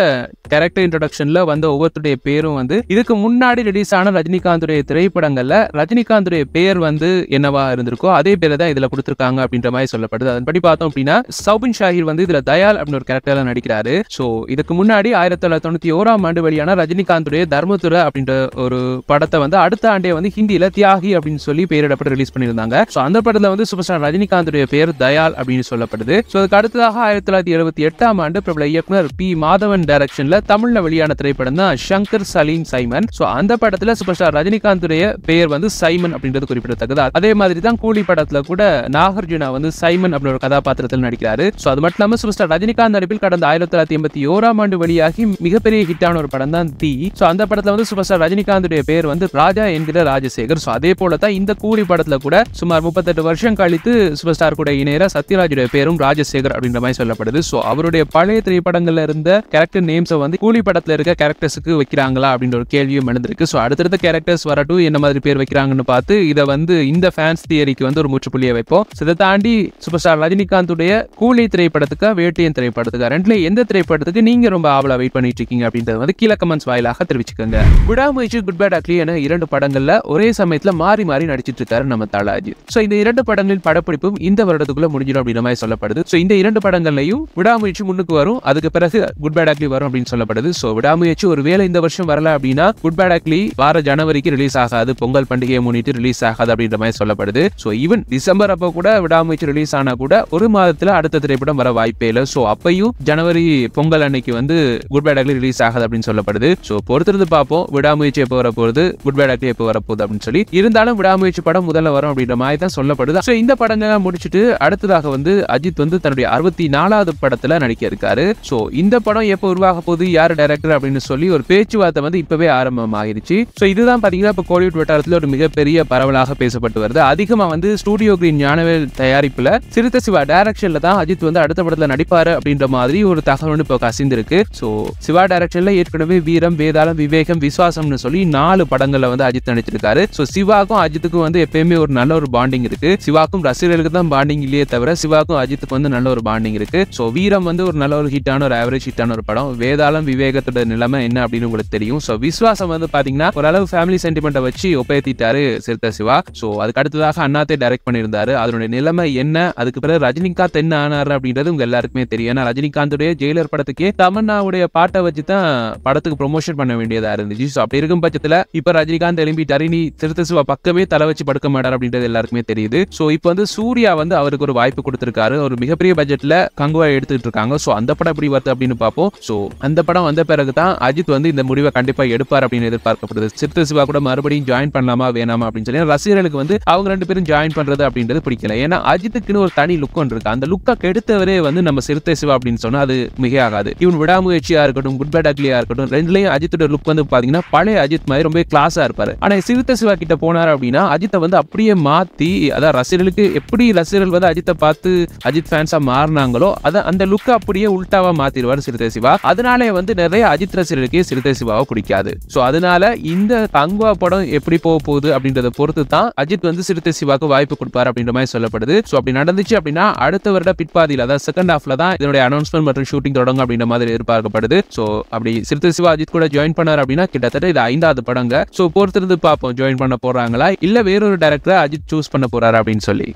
கேரக்டர் இன்ட்ரடக்ஷன்ல வந்து ஒவ்வொருத்தருடைய பேரும் வந்து இதுக்கு முன்னாடி ரிலீஸ் ஆன ரஜினிகாந்துடைய திரைப்படங்கள்ல ரஜினிகாந்துடைய பேர் வந்து என்னவா இருந்திருக்கோ அதே பேரை தான் இதுல கொடுத்துருக்காங்க அப்படின்ற மாதிரி சொல்லப்படுது அதன்படி பார்த்தோம் அப்படின்னா சவுபின் ஷாஹிர் வந்து இதுல தயால் அப்படின்னு ஒரு கேரக்டர்ல நடிக்கிறாரு ஸோ இதுக்கு முன்னாடி ஆயிரத்தி தொள்ளாயிரத்தி தொண்ணூத்தி ஓராம் ஆண்டு வெளியான ரஜினிகாந்துடைய தர்மதுரை அப்படின்ற ஒரு படத்தை வந்து வந்து அடுத்த ஆண்டே வந்து ஹிந்தியில தியாகி அப்படின்னு சொல்லி பெயரிடப்பட்டு ரிலீஸ் பண்ணியிருந்தாங்க ஸோ அந்த படத்துல வந்து சூப்பர் ஸ்டார் ரஜினிகாந்துடைய பேர் தயால் அப்படின்னு சொல்லப்படுது ஸோ அதுக்கு அடுத்ததாக ஆயிரத்தி தொள்ளாயிரத்தி எழுபத்தி எட்டாம் ஆண்டு பிரபல இயக்குனர் பி மாதவன் டைரக்ஷன்ல தமிழ்ல வெளியான திரைப்படம் தான் ஷங்கர் சலீம் சைமன் ஸோ அந்த படத்துல சூப்பர் ஸ்டார் ரஜினிகாந்துடைய பெயர் வந்து சைமன் அப்படின்றது குறிப்பிடத்தக்கது அதே மாதிரி தான் கூலி படத்துல கூட நாகார்ஜுனா வந்து சைமன் அப்படின்ற கதாபாத்திரத்தில் நடிக்கிறாரு ஸோ அது மட்டும் இல்லாமல் சூப்பர் ஸ்டார் ரஜினிகாந்த் நடிப்பில் கடந்த ஆயிரத்தி தொள்ளாயிரத்தி எண்பத்தி ஓராம் ஆண்டு வெளியாகி மிகப்பெரிய ஹிட்டான ஒரு படம் தான் தி ஸோ அந்த படத்துல வந்து சூப்பர் ஸ்டார் ரஜினிகாந்துடைய பேர் வந்து ராஜா என்கிற ராஜசேகர் ஸோ அதே போல தான் இந்த கூலி படத்தில் கூட சுமார் முப்பத்தெட்டு வருஷம் கழித்து சூப்பர் ஸ்டார் கூட இணையர சத்யராஜுடைய பேரும் ராஜசேகர் அப்படின்ற மாதிரி சொல்லப்படுது ஸோ அவருடைய பழைய திரைப்படங்கள்ல இருந்த கேரக்டர் நேம்ஸை வந்து கூலி படத்தில் இருக்க கேரக்டர்ஸுக்கு வைக்கிறாங்களா அப்படின்ற ஒரு கேள்வியும் எழுந்திருக்கு ஸோ அடுத்தடுத்த கேரக்டர்ஸ் வரட்டும் என்ன மாதிரி பேர் வைக்கிறாங்கன்னு பார்த்து இதை வந்து இந்த ஃபேன்ஸ் தியரிக்கு வந்து ஒரு முற்றுப்புள்ளியை வைப்போம் இதை தாண்டி சூப்பர் ஸ்டார் ரஜினிகாந்துடைய கூலி திரைப்படத்துக்கு வேட்டியன் திரைப்படத்துக்கு ரெண்டுல எந்த திரைப்படத்துக்கு நீங்க ரொம்ப ஆவலா வெயிட் பண்ணிட்டு இருக்கீங்க அப்படின்றத வந்து கீழே கமெண்ட்ஸ் வாயிலாக தெரிவிச்சுக்கோங்க விடாமுயற்சி குட் பேட் அக்லி என இரண்டு படங்கள்ல ஒரே சமயத்துல மாறி மாறி நடிச்சிட்டு இருக்காரு நம்ம தலாஜி சோ இந்த இரண்டு படங்களின் படப்பிடிப்பும் இந்த வருடத்துக்குள்ள முடிஞ்சிடும் அப்படின்ற மாதிரி சொல்லப்படுது சோ இந்த இரண்டு படங்கள்லையும் விடாமுயற்சி முன்னுக்கு வரும் அதுக்கு பிறகு குட் பேட் ஆக்லி வரும் அப்படின்னு சொல்லப்படுது சோ விடாமுயற்சி ஒரு ஒருவேளை இந்த வருஷம் வரல அப்படின்னா குட் பேட் ஆக்லி வார ஜனவரிக்கு ரிலீஸ் ஆகாது பொங்கல் பண்டிகையை முன்னிட்டு ரிலீஸ் ஆகாது அப்படின்ற மாதிரி சொல்லப்படுது சோ ஈவன் டிசம்பர் அப்ப கூட விடாமுயற்சி ரிலீஸ் ஆனா கூட ஒரு மாதத்துல அடுத்த திரைப்படம் வர வாய்ப்பே இல்ல சோ அப்பையும் ஜனவரி பொங்கல் அன்னைக்கு வந்து குட் பேட் ஆக்லி ரிலீஸ் ஆகாது அப்படின்னு சொல்லப்படுது சோ பொறுத்திருந்து பார்ப்போம் விடாமுயற்சி எப்போ வர போகிறது குட் குட்பேட் அத்தி வரப்போகுது அப்படின்னு சொல்லி இருந்தாலும் விடாமுயற்சி படம் முதல்ல வரும் அப்படின்ற மாதிரி தான் சொல்லப்படுது ஸோ இந்த படங்கள்லாம் முடிச்சுட்டு அடுத்ததாக வந்து அஜித் வந்து தன்னுடைய அறுபத்தி நாலாவது படத்தில் நடிக்க இருக்காரு ஸோ இந்த படம் எப்போ உருவாக போகுது யார் டைரக்டர் அப்படின்னு சொல்லி ஒரு பேச்சுவார்த்தை வந்து இப்போவே ஆரம்பமாகிருச்சு ஸோ இதுதான் பாத்தீங்கன்னா இப்போ கோலிவுட் வட்டாரத்தில் ஒரு மிகப்பெரிய பரவலாக பேசப்பட்டு வருது அதிகமா வந்து ஸ்டுடியோ கிரீன் ஞானவேல் தயாரிப்பில் சிறுத்த சிவா டைரக்ஷனில் தான் அஜித் வந்து அடுத்த படத்தில் நடிப்பாரு அப்படின்ற மாதிரி ஒரு தகவல் ஒன்று இப்போ கசிந்திருக்கு ஸோ சிவா டைரக்ஷனில் ஏற்கனவே வீரம் வேதாளம் விவேகம் விசுவாசம்னு சொல்லி நாலு படங்களில் வந்து அஜித் நடிச்சிருக்காரு ஸோ சிவாக்கும் அஜித்துக்கும் வந்து எப்பயுமே ஒரு நல்ல ஒரு பாண்டிங் இருக்கு சிவாக்கும் ரசிகர்களுக்கு தான் பாண்டிங் இல்லையே தவிர சிவாக்கும் அஜித்துக்கு வந்து நல்ல ஒரு பாண்டிங் இருக்கு ஸோ வீரம் வந்து ஒரு நல்ல ஒரு ஹிட்டான ஒரு ஆவரேஜ் ஹிட்டான ஒரு படம் வேதாளம் விவேகத்தோட நிலைமை என்ன அப்படின்னு உங்களுக்கு தெரியும் ஸோ விஸ்வாசம் வந்து பாத்தீங்கன்னா ஓரளவு ஃபேமிலி சென்டிமெண்ட்டை வச்சு ஒப்பேத்திட்டாரு சிறுத்த சிவா ஸோ அதுக்கு அடுத்ததாக அண்ணாத்தே டைரக்ட் பண்ணியிருந்தாரு அதனுடைய நிலைமை என்ன அதுக்கு பிறகு ரஜினிகாந்த் என்ன ஆனார் அப்படின்றது உங்க எல்லாருக்குமே தெரியும் ஏன்னா ரஜினிகாந்துடைய ஜெயிலர் படத்துக்கே தமன்னாவுடைய பாட்டை வச்சு தான் படத்துக்கு ப்ரொமோஷன் பண்ண வேண்டியதா இருந்துச்சு ஸோ அப்படி இருக்கும் பட்சத்தில் இப்போ ரஜினி எழும்பி டரினி திருத்த சிவா பக்கமே தலை வச்சு படுக்க மாட்டார் அப்படின்றது எல்லாருக்குமே தெரியுது ஸோ இப்போ வந்து சூர்யா வந்து அவருக்கு ஒரு வாய்ப்பு கொடுத்திருக்காரு ஒரு மிகப்பெரிய பட்ஜெட்ல கங்குவா எடுத்துட்டு இருக்காங்க ஸோ அந்த படம் எப்படி வருது அப்படின்னு பார்ப்போம் ஸோ அந்த படம் வந்த பிறகு தான் அஜித் வந்து இந்த முடிவை கண்டிப்பா எடுப்பார் அப்படின்னு எதிர்பார்க்கப்படுது சிவா கூட மறுபடியும் ஜாயின் பண்ணலாமா வேணாமா அப்படின்னு சொல்லி ரசிகர்களுக்கு வந்து அவங்க ரெண்டு பேரும் ஜாயின் பண்றது அப்படின்றது பிடிக்கல ஏன்னா அஜித்துக்குன்னு ஒரு தனி லுக் இருக்கு அந்த லுக்கா கெடுத்தவரே வந்து நம்ம சிறுத்தை சிவா அப்படின்னு சொன்னா அது மிக ஆகாது இவன் விடாமுயற்சியா இருக்கட்டும் குட் பேட் அக்லியா இருக்கட்டும் ரெண்டுலயும் அஜித்தோட லுக் வந்து பாத்தீங்கன்னா பழைய அஜித் மாதிரி ரொம்ப கிளாஸா இருப்பாரு ஆனா சிறுத்தை சிவா கிட்ட போனார் அப்படின்னா அஜித்தை வந்து அப்படியே மாத்தி அதான் ரசிகர்களுக்கு எப்படி ரசிகர்கள் வந்து அஜித்தை பார்த்து அஜித் ஃபேன்ஸா மாறினாங்களோ அதை அந்த லுக்கை அப்படியே உல்டாவா மாத்திடுவாரு சிறுத்தை சிவா அதனாலே வந்து நிறைய அஜித் ரசிகர்களுக்கு சிறுத்தை சிவாவை பிடிக்காது ஸோ அதனால இந்த தங்குவா படம் எப்படி போக போகுது அப்படின்றத பொறுத்து தான் அஜித் வந்து சிறுத்தை சிவாக்கு வாய்ப்பு கொடுப்பார் அப்படின்ற மாதிரி சொல்லப்படுது ஸோ அப்படி நடந்துச்சு அப்படின்னா அடுத்த வருட பிற்பாதியில் அதாவது செகண்ட் ஹாஃப்ல தான் இதனுடைய அனௌன்ஸ்மெண்ட் மற்றும் ஷூட்டிங் தொடங்கும் அப்படின்ற மாதிரி எதிர்பார்க்கப்படுது ஸோ அப்படி சிறுத்தை சிவா அஜித் கூட ஜாயின் பண்ணார் அப்படின்னா கிட்டத்தட்ட இது ஐந்தாவது படங்க சோ பொறுத்திருந்து பார்ப்போம் ஜாயின் பண்ண போறாங்களா இல்ல வேறொரு டேரக்டரை அஜித் சூஸ் பண்ண போறாரு அப்படின்னு சொல்லி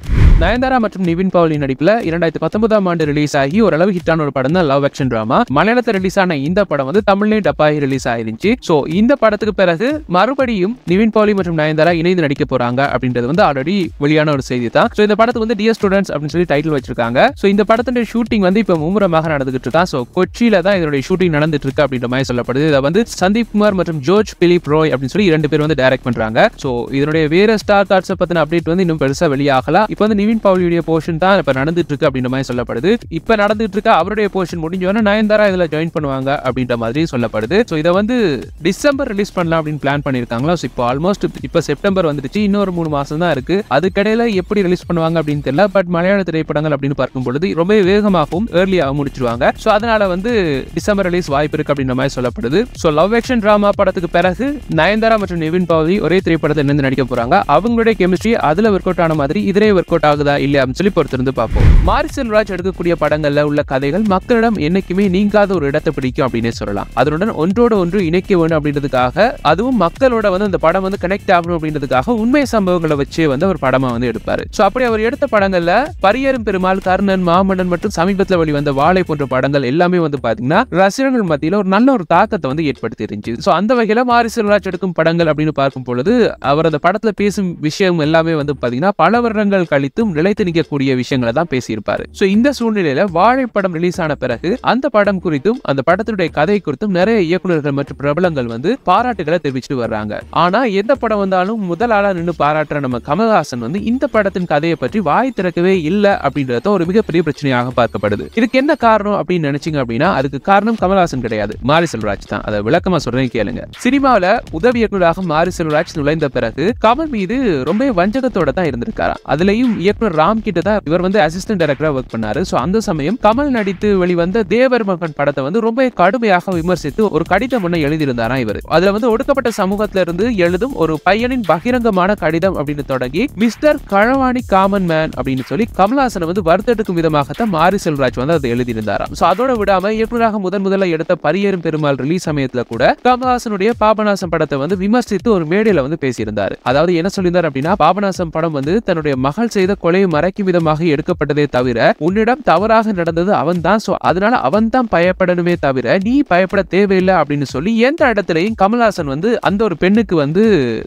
நயன்தாரா மற்றும் நிவின் பாவலி நடிப்புல இரண்டாயிரத்தி பத்தொன்பதாம் ஆண்டு ரிலீஸ் ஆகி ஓரளவு ஹிட் ஆன ஒரு படம் தான் லவ் ஆக்ஷன் டிராமா மலையாளத்தில் ரிலீஸ் ஆன இந்த படம் வந்து தமிழ்லேயும் டப்பாகி ரிலீஸ் ஆயிருந்துச்சு சோ இந்த படத்துக்கு பிறகு மறுபடியும் நிவின் பவுலி மற்றும் நயன்தாரா இணைந்து நடிக்க போறாங்க அப்படின்றது வந்து ஆல்ரெடி வெளியான ஒரு செய்தி தான் ஸோ இந்த படத்துக்கு வந்து டிஎஸ் ஸ்டூடெண்ட்ஸ் அப்படின்னு சொல்லி டைட்டில் வச்சிருக்காங்க சோ இந்த படத்தினுடைய ஷூட்டிங் வந்து இப்ப மும்முரமாக நடந்துகிட்டு இருக்கா சோ கொச்சியில தான் இதனுடைய ஷூட்டிங் நடந்துட்டு இருக்கு அப்படின்ற மாதிரி சொல்லப்படுது இதை வந்து சந்தீப் குமார் மற்றும் ஜோர்ஜ் பிலிப் ரோய் அப்படின்னு சொல்லி இரண்டு ரெண்டு பேர் வந்து டைரக்ட் பண்றாங்க சோ இதனுடைய வேற ஸ்டார் கார்ட்ஸை பத்தின அப்டேட் வந்து இன்னும் பெருசா வெளியாகல இப்போ வந்து நிவின் பவுலியுடைய போர்ஷன் தான் இப்ப நடந்துட்டு இருக்கு அப்படின்ற மாதிரி சொல்லப்படுது இப்ப நடந்துட்டு இருக்க அவருடைய போர்ஷன் முடிஞ்சோன்னா நயன்தாரா இதுல ஜாயின் பண்ணுவாங்க அப்படின்ற மாதிரி சொல்லப்படுது சோ இதை வந்து டிசம்பர் ரிலீஸ் பண்ணலாம் அப்படின்னு பிளான் பண்ணிருக்காங்களா ஸோ இப்போ ஆல்மோஸ்ட் இப்ப செப்டம்பர் வந்துருச்சு இன்னொரு மூணு மாசம் தான் இருக்கு அதுக்கடையில எப்படி ரிலீஸ் பண்ணுவாங்க அப்படின்னு தெரியல பட் மலையாள திரைப்படங்கள் அப்படின்னு பார்க்கும் பொழுது ரொம்ப வேகமாகவும் ஏர்லியாகவும் முடிச்சிருவாங்க சோ அதனால வந்து டிசம்பர் ரிலீஸ் வாய்ப்பு இருக்கு அப்படின்ற மாதிரி சொல்லப்படுது சோ லவ் ஆக்ஷன் டிராமா படத்துக்கு பிறகு நயன்தாரா மற்றும் மற்றும் நிவின் பாவதி ஒரே திரைப்படத்தில் இருந்து நடிக்க போறாங்க அவங்களுடைய கெமிஸ்ட்ரி அதுல ஒர்க் அவுட் ஆன மாதிரி இதிலே ஒர்க் அவுட் ஆகுதா இல்லையா அப்படின்னு சொல்லி பொறுத்திருந்து பார்ப்போம் மாரி செல்வராஜ் எடுக்கக்கூடிய படங்கள்ல உள்ள கதைகள் மக்களிடம் என்னைக்குமே நீங்காத ஒரு இடத்தை பிடிக்கும் அப்படின்னு சொல்லலாம் அதனுடன் ஒன்றோட ஒன்று இணைக்க வேண்டும் அப்படின்றதுக்காக அதுவும் மக்களோட வந்து அந்த படம் வந்து கனெக்ட் ஆகணும் அப்படின்றதுக்காக உண்மை சம்பவங்களை வச்சு வந்து அவர் படமா வந்து எடுப்பாரு ஸோ அப்படி அவர் எடுத்த படங்கள்ல பரியரும் பெருமாள் கர்ணன் மாமன்னன் மற்றும் சமீபத்தில் வெளிவந்த வாழை போன்ற படங்கள் எல்லாமே வந்து பாத்தீங்கன்னா ரசிகர்கள் மத்தியில் ஒரு நல்ல ஒரு தாக்கத்தை வந்து ஏற்படுத்தி இருந்துச்சு ஸோ அந்த வகையில மாரி செல்வராஜ் எடுக்கும் படங்கள் வருடங்கள் அப்படின்னு பார்க்கும் பொழுது அவர் அந்த படத்துல பேசும் விஷயம் எல்லாமே வந்து பாத்தீங்கன்னா பல வருடங்கள் கழித்தும் நிலைத்து நிற்கக்கூடிய விஷயங்களை தான் பேசியிருப்பாரு சோ இந்த சூழ்நிலையில வாழைப்படம் ரிலீஸ் ஆன பிறகு அந்த படம் குறித்தும் அந்த படத்தினுடைய கதை குறித்தும் நிறைய இயக்குநர்கள் மற்றும் பிரபலங்கள் வந்து பாராட்டுகளை தெரிவிச்சுட்டு வர்றாங்க ஆனா எந்த படம் வந்தாலும் முதல் ஆளாக நின்று பாராட்டுற நம்ம கமல்ஹாசன் வந்து இந்த படத்தின் கதையை பற்றி வாய் திறக்கவே இல்லை அப்படின்றத ஒரு மிகப்பெரிய பிரச்சனையாக பார்க்கப்படுது இதுக்கு என்ன காரணம் அப்படின்னு நினைச்சீங்க அப்படின்னா அதுக்கு காரணம் கமல்ஹாசன் கிடையாது மாரி செல்வராஜ் தான் அதை விளக்கமா சொல்றேன் கேளுங்க சினிமாவில உதவி இயக்குநராக நடிகராக மாரி செல்வராஜ் நுழைந்த பிறகு கமல் மீது ரொம்ப வஞ்சகத்தோட தான் இருந்திருக்காரா அதுலயும் இயக்குனர் ராம் கிட்ட தான் இவர் வந்து அசிஸ்டன்ட் டைரக்டரா ஒர்க் பண்ணாரு சோ அந்த சமயம் கமல் நடித்து வெளிவந்த தேவர் மகன் படத்தை வந்து ரொம்ப கடுமையாக விமர்சித்து ஒரு கடிதம் ஒண்ணு எழுதியிருந்தாராம் இவர் அதுல வந்து ஒடுக்கப்பட்ட சமூகத்துல இருந்து எழுதும் ஒரு பையனின் பகிரங்கமான கடிதம் அப்படின்னு தொடங்கி மிஸ்டர் களவாணி காமன் மேன் அப்படின்னு சொல்லி கமல்ஹாசன் வந்து வருத்தெடுக்கும் விதமாகத்தான் மாரி செல்வராஜ் வந்து அதை எழுதியிருந்தாராம் சோ அதோட விடாம இயக்குநராக முதன் முதல்ல எடுத்த பரியேறும் பெருமாள் ரிலீஸ் சமயத்துல கூட கமல்ஹாசனுடைய பாபநாசம் படத்தை வந்து விமர்சனம் விமர்சித்து ஒரு மேடையில வந்து பேசியிருந்தார் அதாவது என்ன சொல்லியிருந்தார் அப்படின்னா பாபநாசம் படம் வந்து தன்னுடைய மகள் செய்த கொலையை மறைக்கும் விதமாக எடுக்கப்பட்டதே தவிர உன்னிடம் தவறாக நடந்தது அவன் தான் அதனால அவன் தான் பயப்படணுமே தவிர நீ பயப்பட தேவையில்லை அப்படின்னு சொல்லி எந்த இடத்துலையும் கமல்ஹாசன் வந்து அந்த ஒரு பெண்ணுக்கு வந்து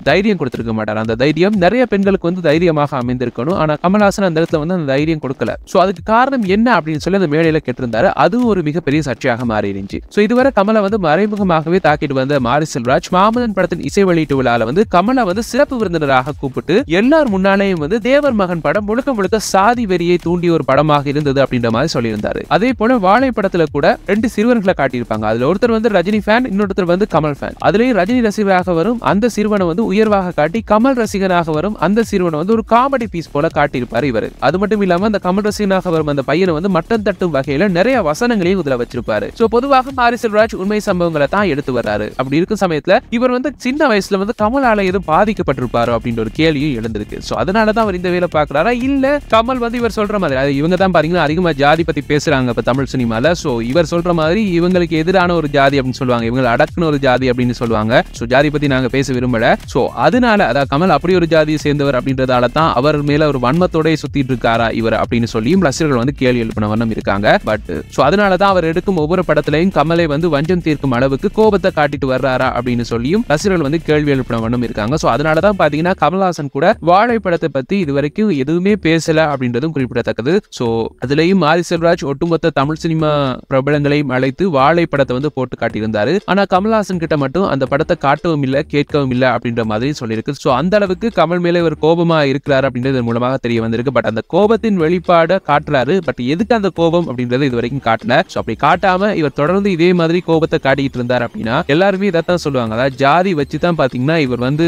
தைரியம் கொடுத்துருக்க மாட்டார் அந்த தைரியம் நிறைய பெண்களுக்கு வந்து தைரியமாக அமைந்திருக்கணும் ஆனா கமல்ஹாசன் அந்த இடத்துல வந்து அந்த தைரியம் கொடுக்கல சோ அதுக்கு காரணம் என்ன அப்படின்னு சொல்லி அந்த மேடையில கேட்டிருந்தாரு அதுவும் ஒரு மிகப்பெரிய சர்ச்சையாக மாறி இருந்துச்சு சோ இதுவரை கமலை வந்து மறைமுகமாகவே தாக்கிட்டு வந்த மாரி செல்வராஜ் மாமதன் படத்தின் இசை வெளியீட்டு விழால வந்து கமலா வந்து சிறப்பு விருந்தினராக கூப்பிட்டு எல்லார் முன்னாலேயும் வந்து தேவர் மகன் படம் முழுக்க முழுக்க சாதி வெறியை தூண்டிய ஒரு படமாக இருந்தது அப்படின்ற மாதிரி சொல்லியிருந்தாரு அதே போல வாழை படத்துல கூட ரெண்டு சிறுவர்களை காட்டியிருப்பாங்க அதுல ஒருத்தர் வந்து ரஜினி ஃபேன் இன்னொருத்தர் வந்து கமல் ஃபேன் அதுலயும் ரஜினி ரசிகராக வரும் அந்த சிறுவனை வந்து உயர்வாக காட்டி கமல் ரசிகனாக வரும் அந்த சிறுவனை வந்து ஒரு காமெடி பீஸ் போல காட்டியிருப்பார் இவர் அது மட்டும் இல்லாம அந்த கமல் ரசிகனாக வரும் அந்த பையனை வந்து மட்டம் தட்டும் வகையில நிறைய வசனங்களையும் இதுல வச்சிருப்பாரு சோ பொதுவாக மாரி செல்வராஜ் உண்மை சம்பவங்களை தான் எடுத்து வர்றாரு அப்படி இருக்கும் சமயத்துல இவர் வந்து சின்ன வயசுல வந்து கமலால எதுவும் பாதிக்கப்பட்டிருப்பாரோ அப்படின்ற ஒரு கேள்வியும் எழுந்திருக்கு ஸோ அதனால தான் அவர் இந்த வேலை பார்க்குறாரா இல்லை கமல் வந்து இவர் சொல்ற மாதிரி அது இவங்க தான் பாத்தீங்கன்னா அதிகமாக ஜாதி பத்தி பேசுறாங்க இப்போ தமிழ் சினிமால ஸோ இவர் சொல்ற மாதிரி இவங்களுக்கு எதிரான ஒரு ஜாதி அப்படின்னு சொல்லுவாங்க இவங்களை அடக்குன ஒரு ஜாதி அப்படின்னு சொல்லுவாங்க ஸோ ஜாதி பத்தி நாங்கள் பேச விரும்பல ஸோ அதனால அதாவது கமல் அப்படி ஒரு ஜாதியை சேர்ந்தவர் அப்படின்றதால தான் அவர் மேல ஒரு வன்மத்தோட சுத்திட்டு இருக்காரா இவர் அப்படின்னு சொல்லியும் ரசிகர்கள் வந்து கேள்வி எழுப்பின வண்ணம் இருக்காங்க பட் ஸோ அதனால தான் அவர் எடுக்கும் ஒவ்வொரு படத்திலையும் கமலை வந்து வஞ்சம் தீர்க்கும் அளவுக்கு கோபத்தை காட்டிட்டு வர்றாரா அப்படின்னு சொல்லியும் ரசிகர்கள் வந்து கேள்வி எழுப்பினவனும் இருக்காங்க ஸோ அதனால தான் பார்த்தீங்கன்னா கமல்ஹாசன் கூட வாழைப்படத்தை பற்றி இது வரைக்கும் எதுவுமே பேசலை அப்படின்றதும் குறிப்பிடத்தக்கது ஸோ அதுலேயும் ஆதி செல்வராஜ் ஒட்டுமொத்த தமிழ் சினிமா பிரபலங்களையும் அழைத்து வாழைப்படத்தை வந்து போட்டு காட்டியிருந்தாரு ஆனால் கமல்ஹாசன் கிட்ட மட்டும் அந்த படத்தை காட்டவும் இல்லை கேட்கவும் இல்லை அப்படின்ற மாதிரி சொல்லியிருக்கு ஸோ அந்த அளவுக்கு கமல் மேலே ஒரு கோபமா இருக்கிறார் அப்படின்றது மூலமாக தெரிய வந்திருக்கு பட் அந்த கோபத்தின் வெளிப்பாடை காட்டுறாரு பட் எதுக்கு அந்த கோபம் அப்படின்றது இது வரைக்கும் காட்டல ஸோ அப்படி காட்டாம இவர் தொடர்ந்து இதே மாதிரி கோபத்தை காட்டிட்டு இருந்தார் அப்படின்னா எல்லாருமே இதைத்தான் சொல்லுவாங்க அதாவது ஜாதி வச்சு தான் தான் பாத்தீங்கன்னா இவர் வந்து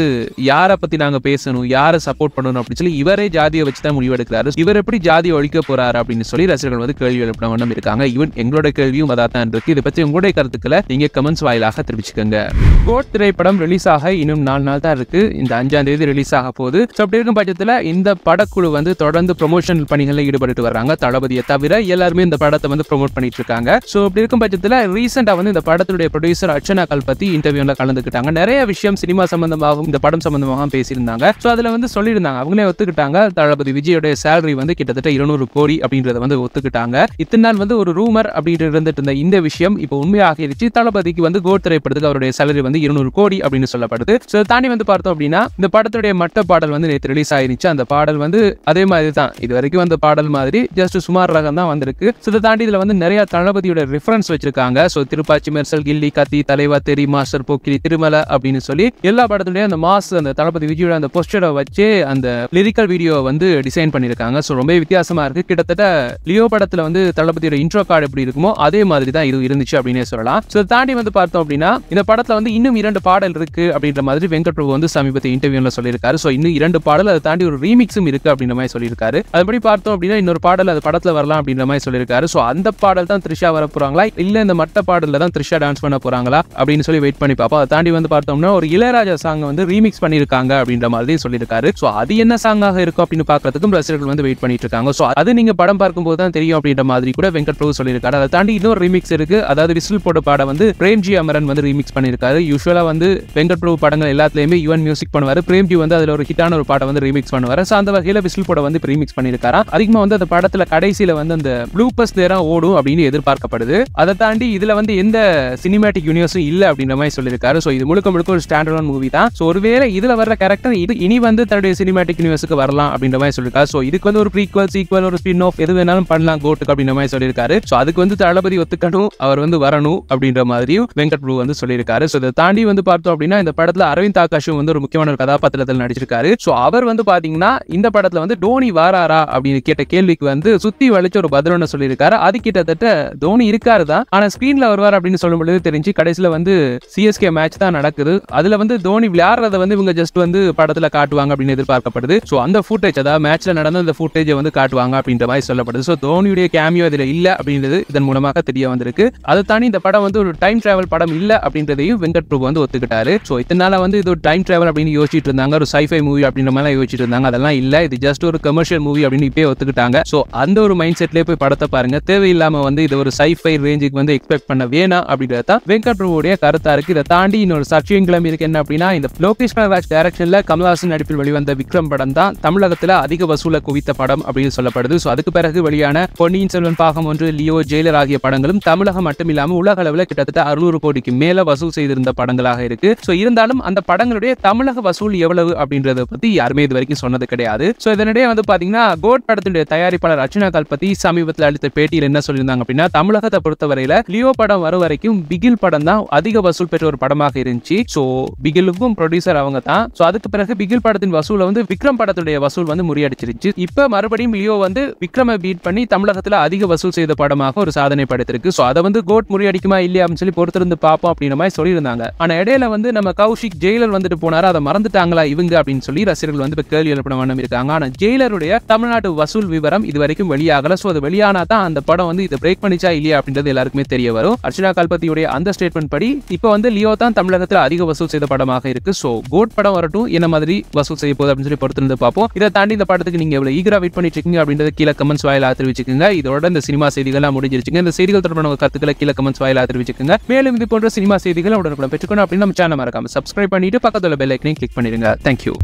யாரை பத்தி நாங்க பேசணும் யாரை சப்போர்ட் பண்ணணும் அப்படின்னு சொல்லி இவரே ஜாதியை வச்சு தான் முடிவெடுக்கிறாரு இவர் எப்படி ஜாதியை ஒழிக்க போறாரு அப்படின்னு சொல்லி ரசிகர்கள் வந்து கேள்வி எழுப்பின வண்ணம் இருக்காங்க இவன் எங்களோட கேள்வியும் அதான் இருக்கு இதை பத்தி உங்களுடைய கருத்துக்களை நீங்க கமெண்ட்ஸ் வாயிலாக தெரிவிச்சுக்கோங்க கோட் திரைப்படம் ரிலீஸ் ஆக இன்னும் நாலு நாள் தான் இருக்கு இந்த அஞ்சாம் தேதி ரிலீஸ் ஆக போகுது அப்படி இருக்கும் பட்சத்துல இந்த படக்குழு வந்து தொடர்ந்து ப்ரொமோஷன் பணிகளில் ஈடுபட்டு வர்றாங்க தளபதியை தவிர எல்லாருமே இந்த படத்தை வந்து ப்ரொமோட் பண்ணிட்டு இருக்காங்க ஸோ அப்படி இருக்கும் பட்சத்தில் ரீசெண்டாக வந்து இந்த படத்துடைய ப்ரொடியூசர் அர்ச்சனா கல்பத்தி இன்டர்வியூல கலந்துக்கிட்டாங்க நிறைய விஷயம் விஷயம் சினிமா சம்பந்தமாகவும் இந்த படம் சம்பந்தமாகவும் பேசியிருந்தாங்க ஸோ அதில் வந்து சொல்லியிருந்தாங்க அவங்களே ஒத்துக்கிட்டாங்க தளபதி விஜயோடைய சேலரி வந்து கிட்டத்தட்ட இருநூறு கோடி அப்படின்றத வந்து ஒத்துக்கிட்டாங்க இத்தனை நாள் வந்து ஒரு ரூமர் அப்படின்ட்டு இருந்துட்டு இருந்த இந்த விஷயம் இப்போ உண்மையாக இருந்துச்சு தளபதிக்கு வந்து கோட் திரைப்படத்துக்கு அவருடைய சேலரி வந்து இருநூறு கோடி அப்படின்னு சொல்லப்படுது ஸோ தாண்டி வந்து பார்த்தோம் அப்படின்னா இந்த படத்துடைய மற்ற பாடல் வந்து நேற்று ரிலீஸ் ஆயிருச்சு அந்த பாடல் வந்து அதே மாதிரி தான் இது வரைக்கும் வந்த பாடல் மாதிரி ஜஸ்ட் சுமார் ரகம் தான் வந்திருக்கு ஸோ இதை தாண்டி இதில் வந்து நிறைய தளபதியோட ரெஃபரன்ஸ் வச்சிருக்காங்க ஸோ திருப்பாச்சி மெர்சல் கில்லி கத்தி தலைவா தெரி மாஸ்டர் போக்கிரி திருமலை அப்படின்னு சொல்லி சொல்லி எல்லா படத்துலயும் அந்த மாஸ் அந்த தளபதி விஜயோட அந்த போஸ்டரை வச்சு அந்த லிரிக்கல் வீடியோ வந்து டிசைன் பண்ணியிருக்காங்க ஸோ ரொம்ப வித்தியாசமா இருக்கு கிட்டத்தட்ட லியோ படத்துல வந்து தளபதியோட இன்ட்ரோ கார்டு எப்படி இருக்குமோ அதே மாதிரி தான் இது இருந்துச்சு அப்படின்னே சொல்லலாம் ஸோ தாண்டி வந்து பார்த்தோம் அப்படின்னா இந்த படத்துல வந்து இன்னும் இரண்டு பாடல் இருக்கு அப்படின்ற மாதிரி வெங்கட் பிரபு வந்து சமீபத்தை இன்டர்வியூல சொல்லியிருக்காரு ஸோ இன்னும் இரண்டு பாடல் அதை தாண்டி ஒரு ரீமிக்ஸும் இருக்கு அப்படின்ற மாதிரி சொல்லியிருக்காரு அதுபடி பார்த்தோம் அப்படின்னா இன்னொரு பாடல் அது படத்துல வரலாம் அப்படின்ற மாதிரி சொல்லியிருக்காரு ஸோ அந்த பாடல் தான் த்ரிஷா வர போறாங்களா இல்ல இந்த மட்ட பாடல்ல தான் த்ரிஷா டான்ஸ் பண்ண போறாங்களா அப்படின்னு சொல்லி வெயிட் பண்ணி பார்ப்போம் அதை தாண்டி வந்து பார்த்தோம்னா ஒரு இளையராஜா சாங்கை வந்து ரீமிக்ஸ் பண்ணியிருக்காங்க அப்படின்ற மாதிரி சொல்லியிருக்காரு ஸோ அது என்ன சாங்காக இருக்கும் அப்படின்னு பார்க்கறதுக்கும் ரசிகர்கள் வந்து வெயிட் பண்ணிட்டு இருக்காங்க ஸோ அது நீங்கள் படம் பார்க்கும்போது தான் தெரியும் அப்படின்ற மாதிரி கூட வெங்கட் பிரபு சொல்லியிருக்காரு அதை தாண்டி இன்னொரு ரீமிக்ஸ் இருக்கு அதாவது விசில் போட்ட பாடம் வந்து பிரேம்ஜி அமரன் வந்து ரீமிக்ஸ் பண்ணியிருக்காரு யூஸ்வலாக வந்து வெங்கட் பிரபு படங்கள் எல்லாத்துலேயுமே யுவன் மியூசிக் பண்ணுவார் பிரேம்ஜி வந்து அதில் ஒரு ஹிட்டான ஒரு பாடம் வந்து ரீமிக்ஸ் பண்ணுவார் ஸோ அந்த வகையில் விசில் போட வந்து ரீமிக்ஸ் பண்ணியிருக்காராம் அதிகமாக வந்து அந்த படத்தில் கடைசியில் வந்து அந்த ப்ளூபஸ் நேரம் ஓடும் அப்படின்னு எதிர்பார்க்கப்படுது அதை தாண்டி இதில் வந்து எந்த சினிமேட்டிக் யூனிவர்ஸும் இல்லை அப்படின்ற மாதிரி சொல்லியிருக்காரு ஸோ இது முழுக்க முழுக்க ஒரு ஸ்டாண்ட் ஸ்டாண்ட் அலோன் மூவி தான் ஸோ ஒருவேளை இதில் வர கேரக்டர் இது இனி வந்து தன்னுடைய சினிமாட்டிக் யூனிவர்ஸுக்கு வரலாம் அப்படின்ற மாதிரி சொல்லியிருக்காரு ஸோ இதுக்கு வந்து ஒரு ப்ரீக்வல் சீக்வல் ஒரு ஸ்பின் ஆஃப் எது வேணாலும் பண்ணலாம் கோட்டுக்கு அப்படின்ற மாதிரி சொல்லியிருக்காரு ஸோ அதுக்கு வந்து தளபதி ஒத்துக்கணும் அவர் வந்து வரணும் அப்படின்ற மாதிரியும் வெங்கட் ப்ரூ வந்து சொல்லியிருக்காரு ஸோ இதை தாண்டி வந்து பார்த்தோம் அப்படின்னா இந்த படத்தில் அரவிந்த் ஆகாஷும் வந்து ஒரு முக்கியமான ஒரு கதாபாத்திரத்தில் நடிச்சிருக்காரு ஸோ அவர் வந்து பார்த்தீங்கன்னா இந்த படத்தில் வந்து டோனி வாராரா அப்படின்னு கேட்ட கேள்விக்கு வந்து சுத்தி வளைச்ச ஒரு பதில் ஒன்று சொல்லியிருக்காரு அது கிட்டத்தட்ட தோனி இருக்காரு தான் ஆனால் ஸ்கிரீன்ல வருவார் அப்படின்னு சொல்லும்பொழுது தெரிஞ்சு கடைசியில் வந்து சிஎஸ்கே மேட்ச் தான் நடக்குது அதுல அதுல வந்து தோனி விளையாடுறத வந்து இவங்க ஜஸ்ட் வந்து படத்துல காட்டுவாங்க அப்படின்னு எதிர்பார்க்கப்படுது சோ அந்த ஃபுட்டேஜ் அதாவது மேட்ச்ல நடந்த அந்த ஃபுட்டேஜை வந்து காட்டுவாங்க அப்படின்ற மாதிரி சொல்லப்படுது சோ தோனியுடைய கேமியோ இதுல இல்ல அப்படின்றது இதன் மூலமாக தெரிய வந்திருக்கு அதை தாண்டி இந்த படம் வந்து ஒரு டைம் டிராவல் படம் இல்ல அப்படின்றதையும் வெங்கட் பிரபு வந்து ஒத்துக்கிட்டாரு சோ இத்தனால வந்து இது ஒரு டைம் டிராவல் அப்படின்னு யோசிச்சுட்டு இருந்தாங்க ஒரு சைஃபை மூவி அப்படின்ற மாதிரி யோசிச்சுட்டு இருந்தாங்க அதெல்லாம் இல்ல இது ஜஸ்ட் ஒரு கமர்ஷியல் மூவி அப்படின்னு இப்பயே ஒத்துக்கிட்டாங்க ஸோ அந்த ஒரு மைண்ட் செட்லயே போய் படத்தை பாருங்க தேவையில்லாம வந்து இது ஒரு சைஃபை ரேஞ்சுக்கு வந்து எக்ஸ்பெக்ட் பண்ண வேணாம் அப்படின்றத தான் வெங்கட் பிரபுடைய கருத்தா இருக்கு இதை தாண்டி இன்னொரு சச்சின் கிளம்பி டாபிக் என்ன அப்படின்னா இந்த லோகேஷ் கனராஜ் டேரக்ஷனில் கமல்ஹாசன் நடிப்பில் வெளிவந்த விக்ரம் படம் தான் தமிழகத்தில் அதிக வசூலை குவித்த படம் அப்படின்னு சொல்லப்படுது ஸோ அதுக்கு பிறகு வெளியான பொன்னியின் செல்வன் பாகம் ஒன்று லியோ ஜெயிலர் ஆகிய படங்களும் தமிழகம் மட்டும் இல்லாமல் உலக அளவில் கிட்டத்தட்ட அறுநூறு கோடிக்கு மேலே வசூல் செய்திருந்த படங்களாக இருக்கு ஸோ இருந்தாலும் அந்த படங்களுடைய தமிழக வசூல் எவ்வளவு அப்படின்றத பற்றி யாருமே இது வரைக்கும் சொன்னது கிடையாது ஸோ இதனிடையே வந்து பார்த்தீங்கன்னா கோட் படத்துடைய தயாரிப்பாளர் அர்ச்சனா கல்பதி சமீபத்தில் அளித்த பேட்டியில் என்ன சொல்லியிருந்தாங்க அப்படின்னா தமிழகத்தை பொறுத்தவரையில் லியோ படம் வரும் வரைக்கும் பிகில் படம் தான் அதிக வசூல் பெற்ற ஒரு படமாக இருந்துச்சு ஸோ பிகிலுக்கும் ப்ரொடியூசர் அவங்க தான் ஸோ அதுக்கு பிறகு பிகில் படத்தின் வசூலை வந்து விக்ரம் படத்துடைய வசூல் வந்து முறியடிச்சிருச்சு இப்போ மறுபடியும் லியோ வந்து விக்ரமை பீட் பண்ணி தமிழகத்தில் அதிக வசூல் செய்த படமாக ஒரு சாதனை படைத்திருக்கு ஸோ அதை வந்து கோட் முறியடிக்குமா இல்லையா அப்படின்னு சொல்லி பொறுத்திருந்து பார்ப்போம் அப்படின்ற மாதிரி சொல்லியிருந்தாங்க ஆனால் இடையில வந்து நம்ம கௌஷிக் ஜெயிலர் வந்துட்டு போனார் அதை மறந்துட்டாங்களா இவங்க அப்படின்னு சொல்லி ரசிகர்கள் வந்து இப்போ கேள்வி எழுப்பின வண்ணம் இருக்காங்க ஆனால் ஜெயிலருடைய தமிழ்நாட்டு வசூல் விவரம் இது வரைக்கும் வெளியாகல ஸோ அது வெளியானா தான் அந்த படம் வந்து இதை பிரேக் பண்ணிச்சா இல்லையா அப்படின்றது எல்லாருக்குமே தெரிய வரும் அர்ச்சனா கல்பத்தியுடைய அந்த ஸ்டேட்மெண்ட் படி இப்போ வந்து லியோ தான் தமிழகத்தில் அதிக வசூல் செய்த படமாக இருக்கு ஸோ கோட் படம் வரட்டும் என்ன மாதிரி வசூல் செய்ய போகுது அப்படின்னு சொல்லி பொறுத்திருந்து பார்ப்போம் இதை தாண்டி இந்த படத்துக்கு நீங்க எவ்வளவு ஈகரா வெயிட் பண்ணிட்டு இருக்கீங்க அப்படின்றத கீழே கமெண்ட்ஸ் வாயில் தெரிவிச்சுக்கோங்க இதோட இந்த சினிமா செய்திகள்லாம் முடிஞ்சிருச்சுங்க இந்த செய்திகள் தொடர்பான கருத்துக்களை கீழே கமெண்ட்ஸ் வாயில் தெரிவிச்சுக்கோங்க மேலும் இது போன்ற சினிமா செய்திகளை உடனுக்குடன் பெற்றுக்கணும் அப்படின்னு நம்ம சேனல் மறக்காம சப்ஸ்கிரைப் பண்ணிட்டு பக்கத்துல பெல் ஐக்கனையும் கிளிக் பண்ணிருங்க தேங்க்யூ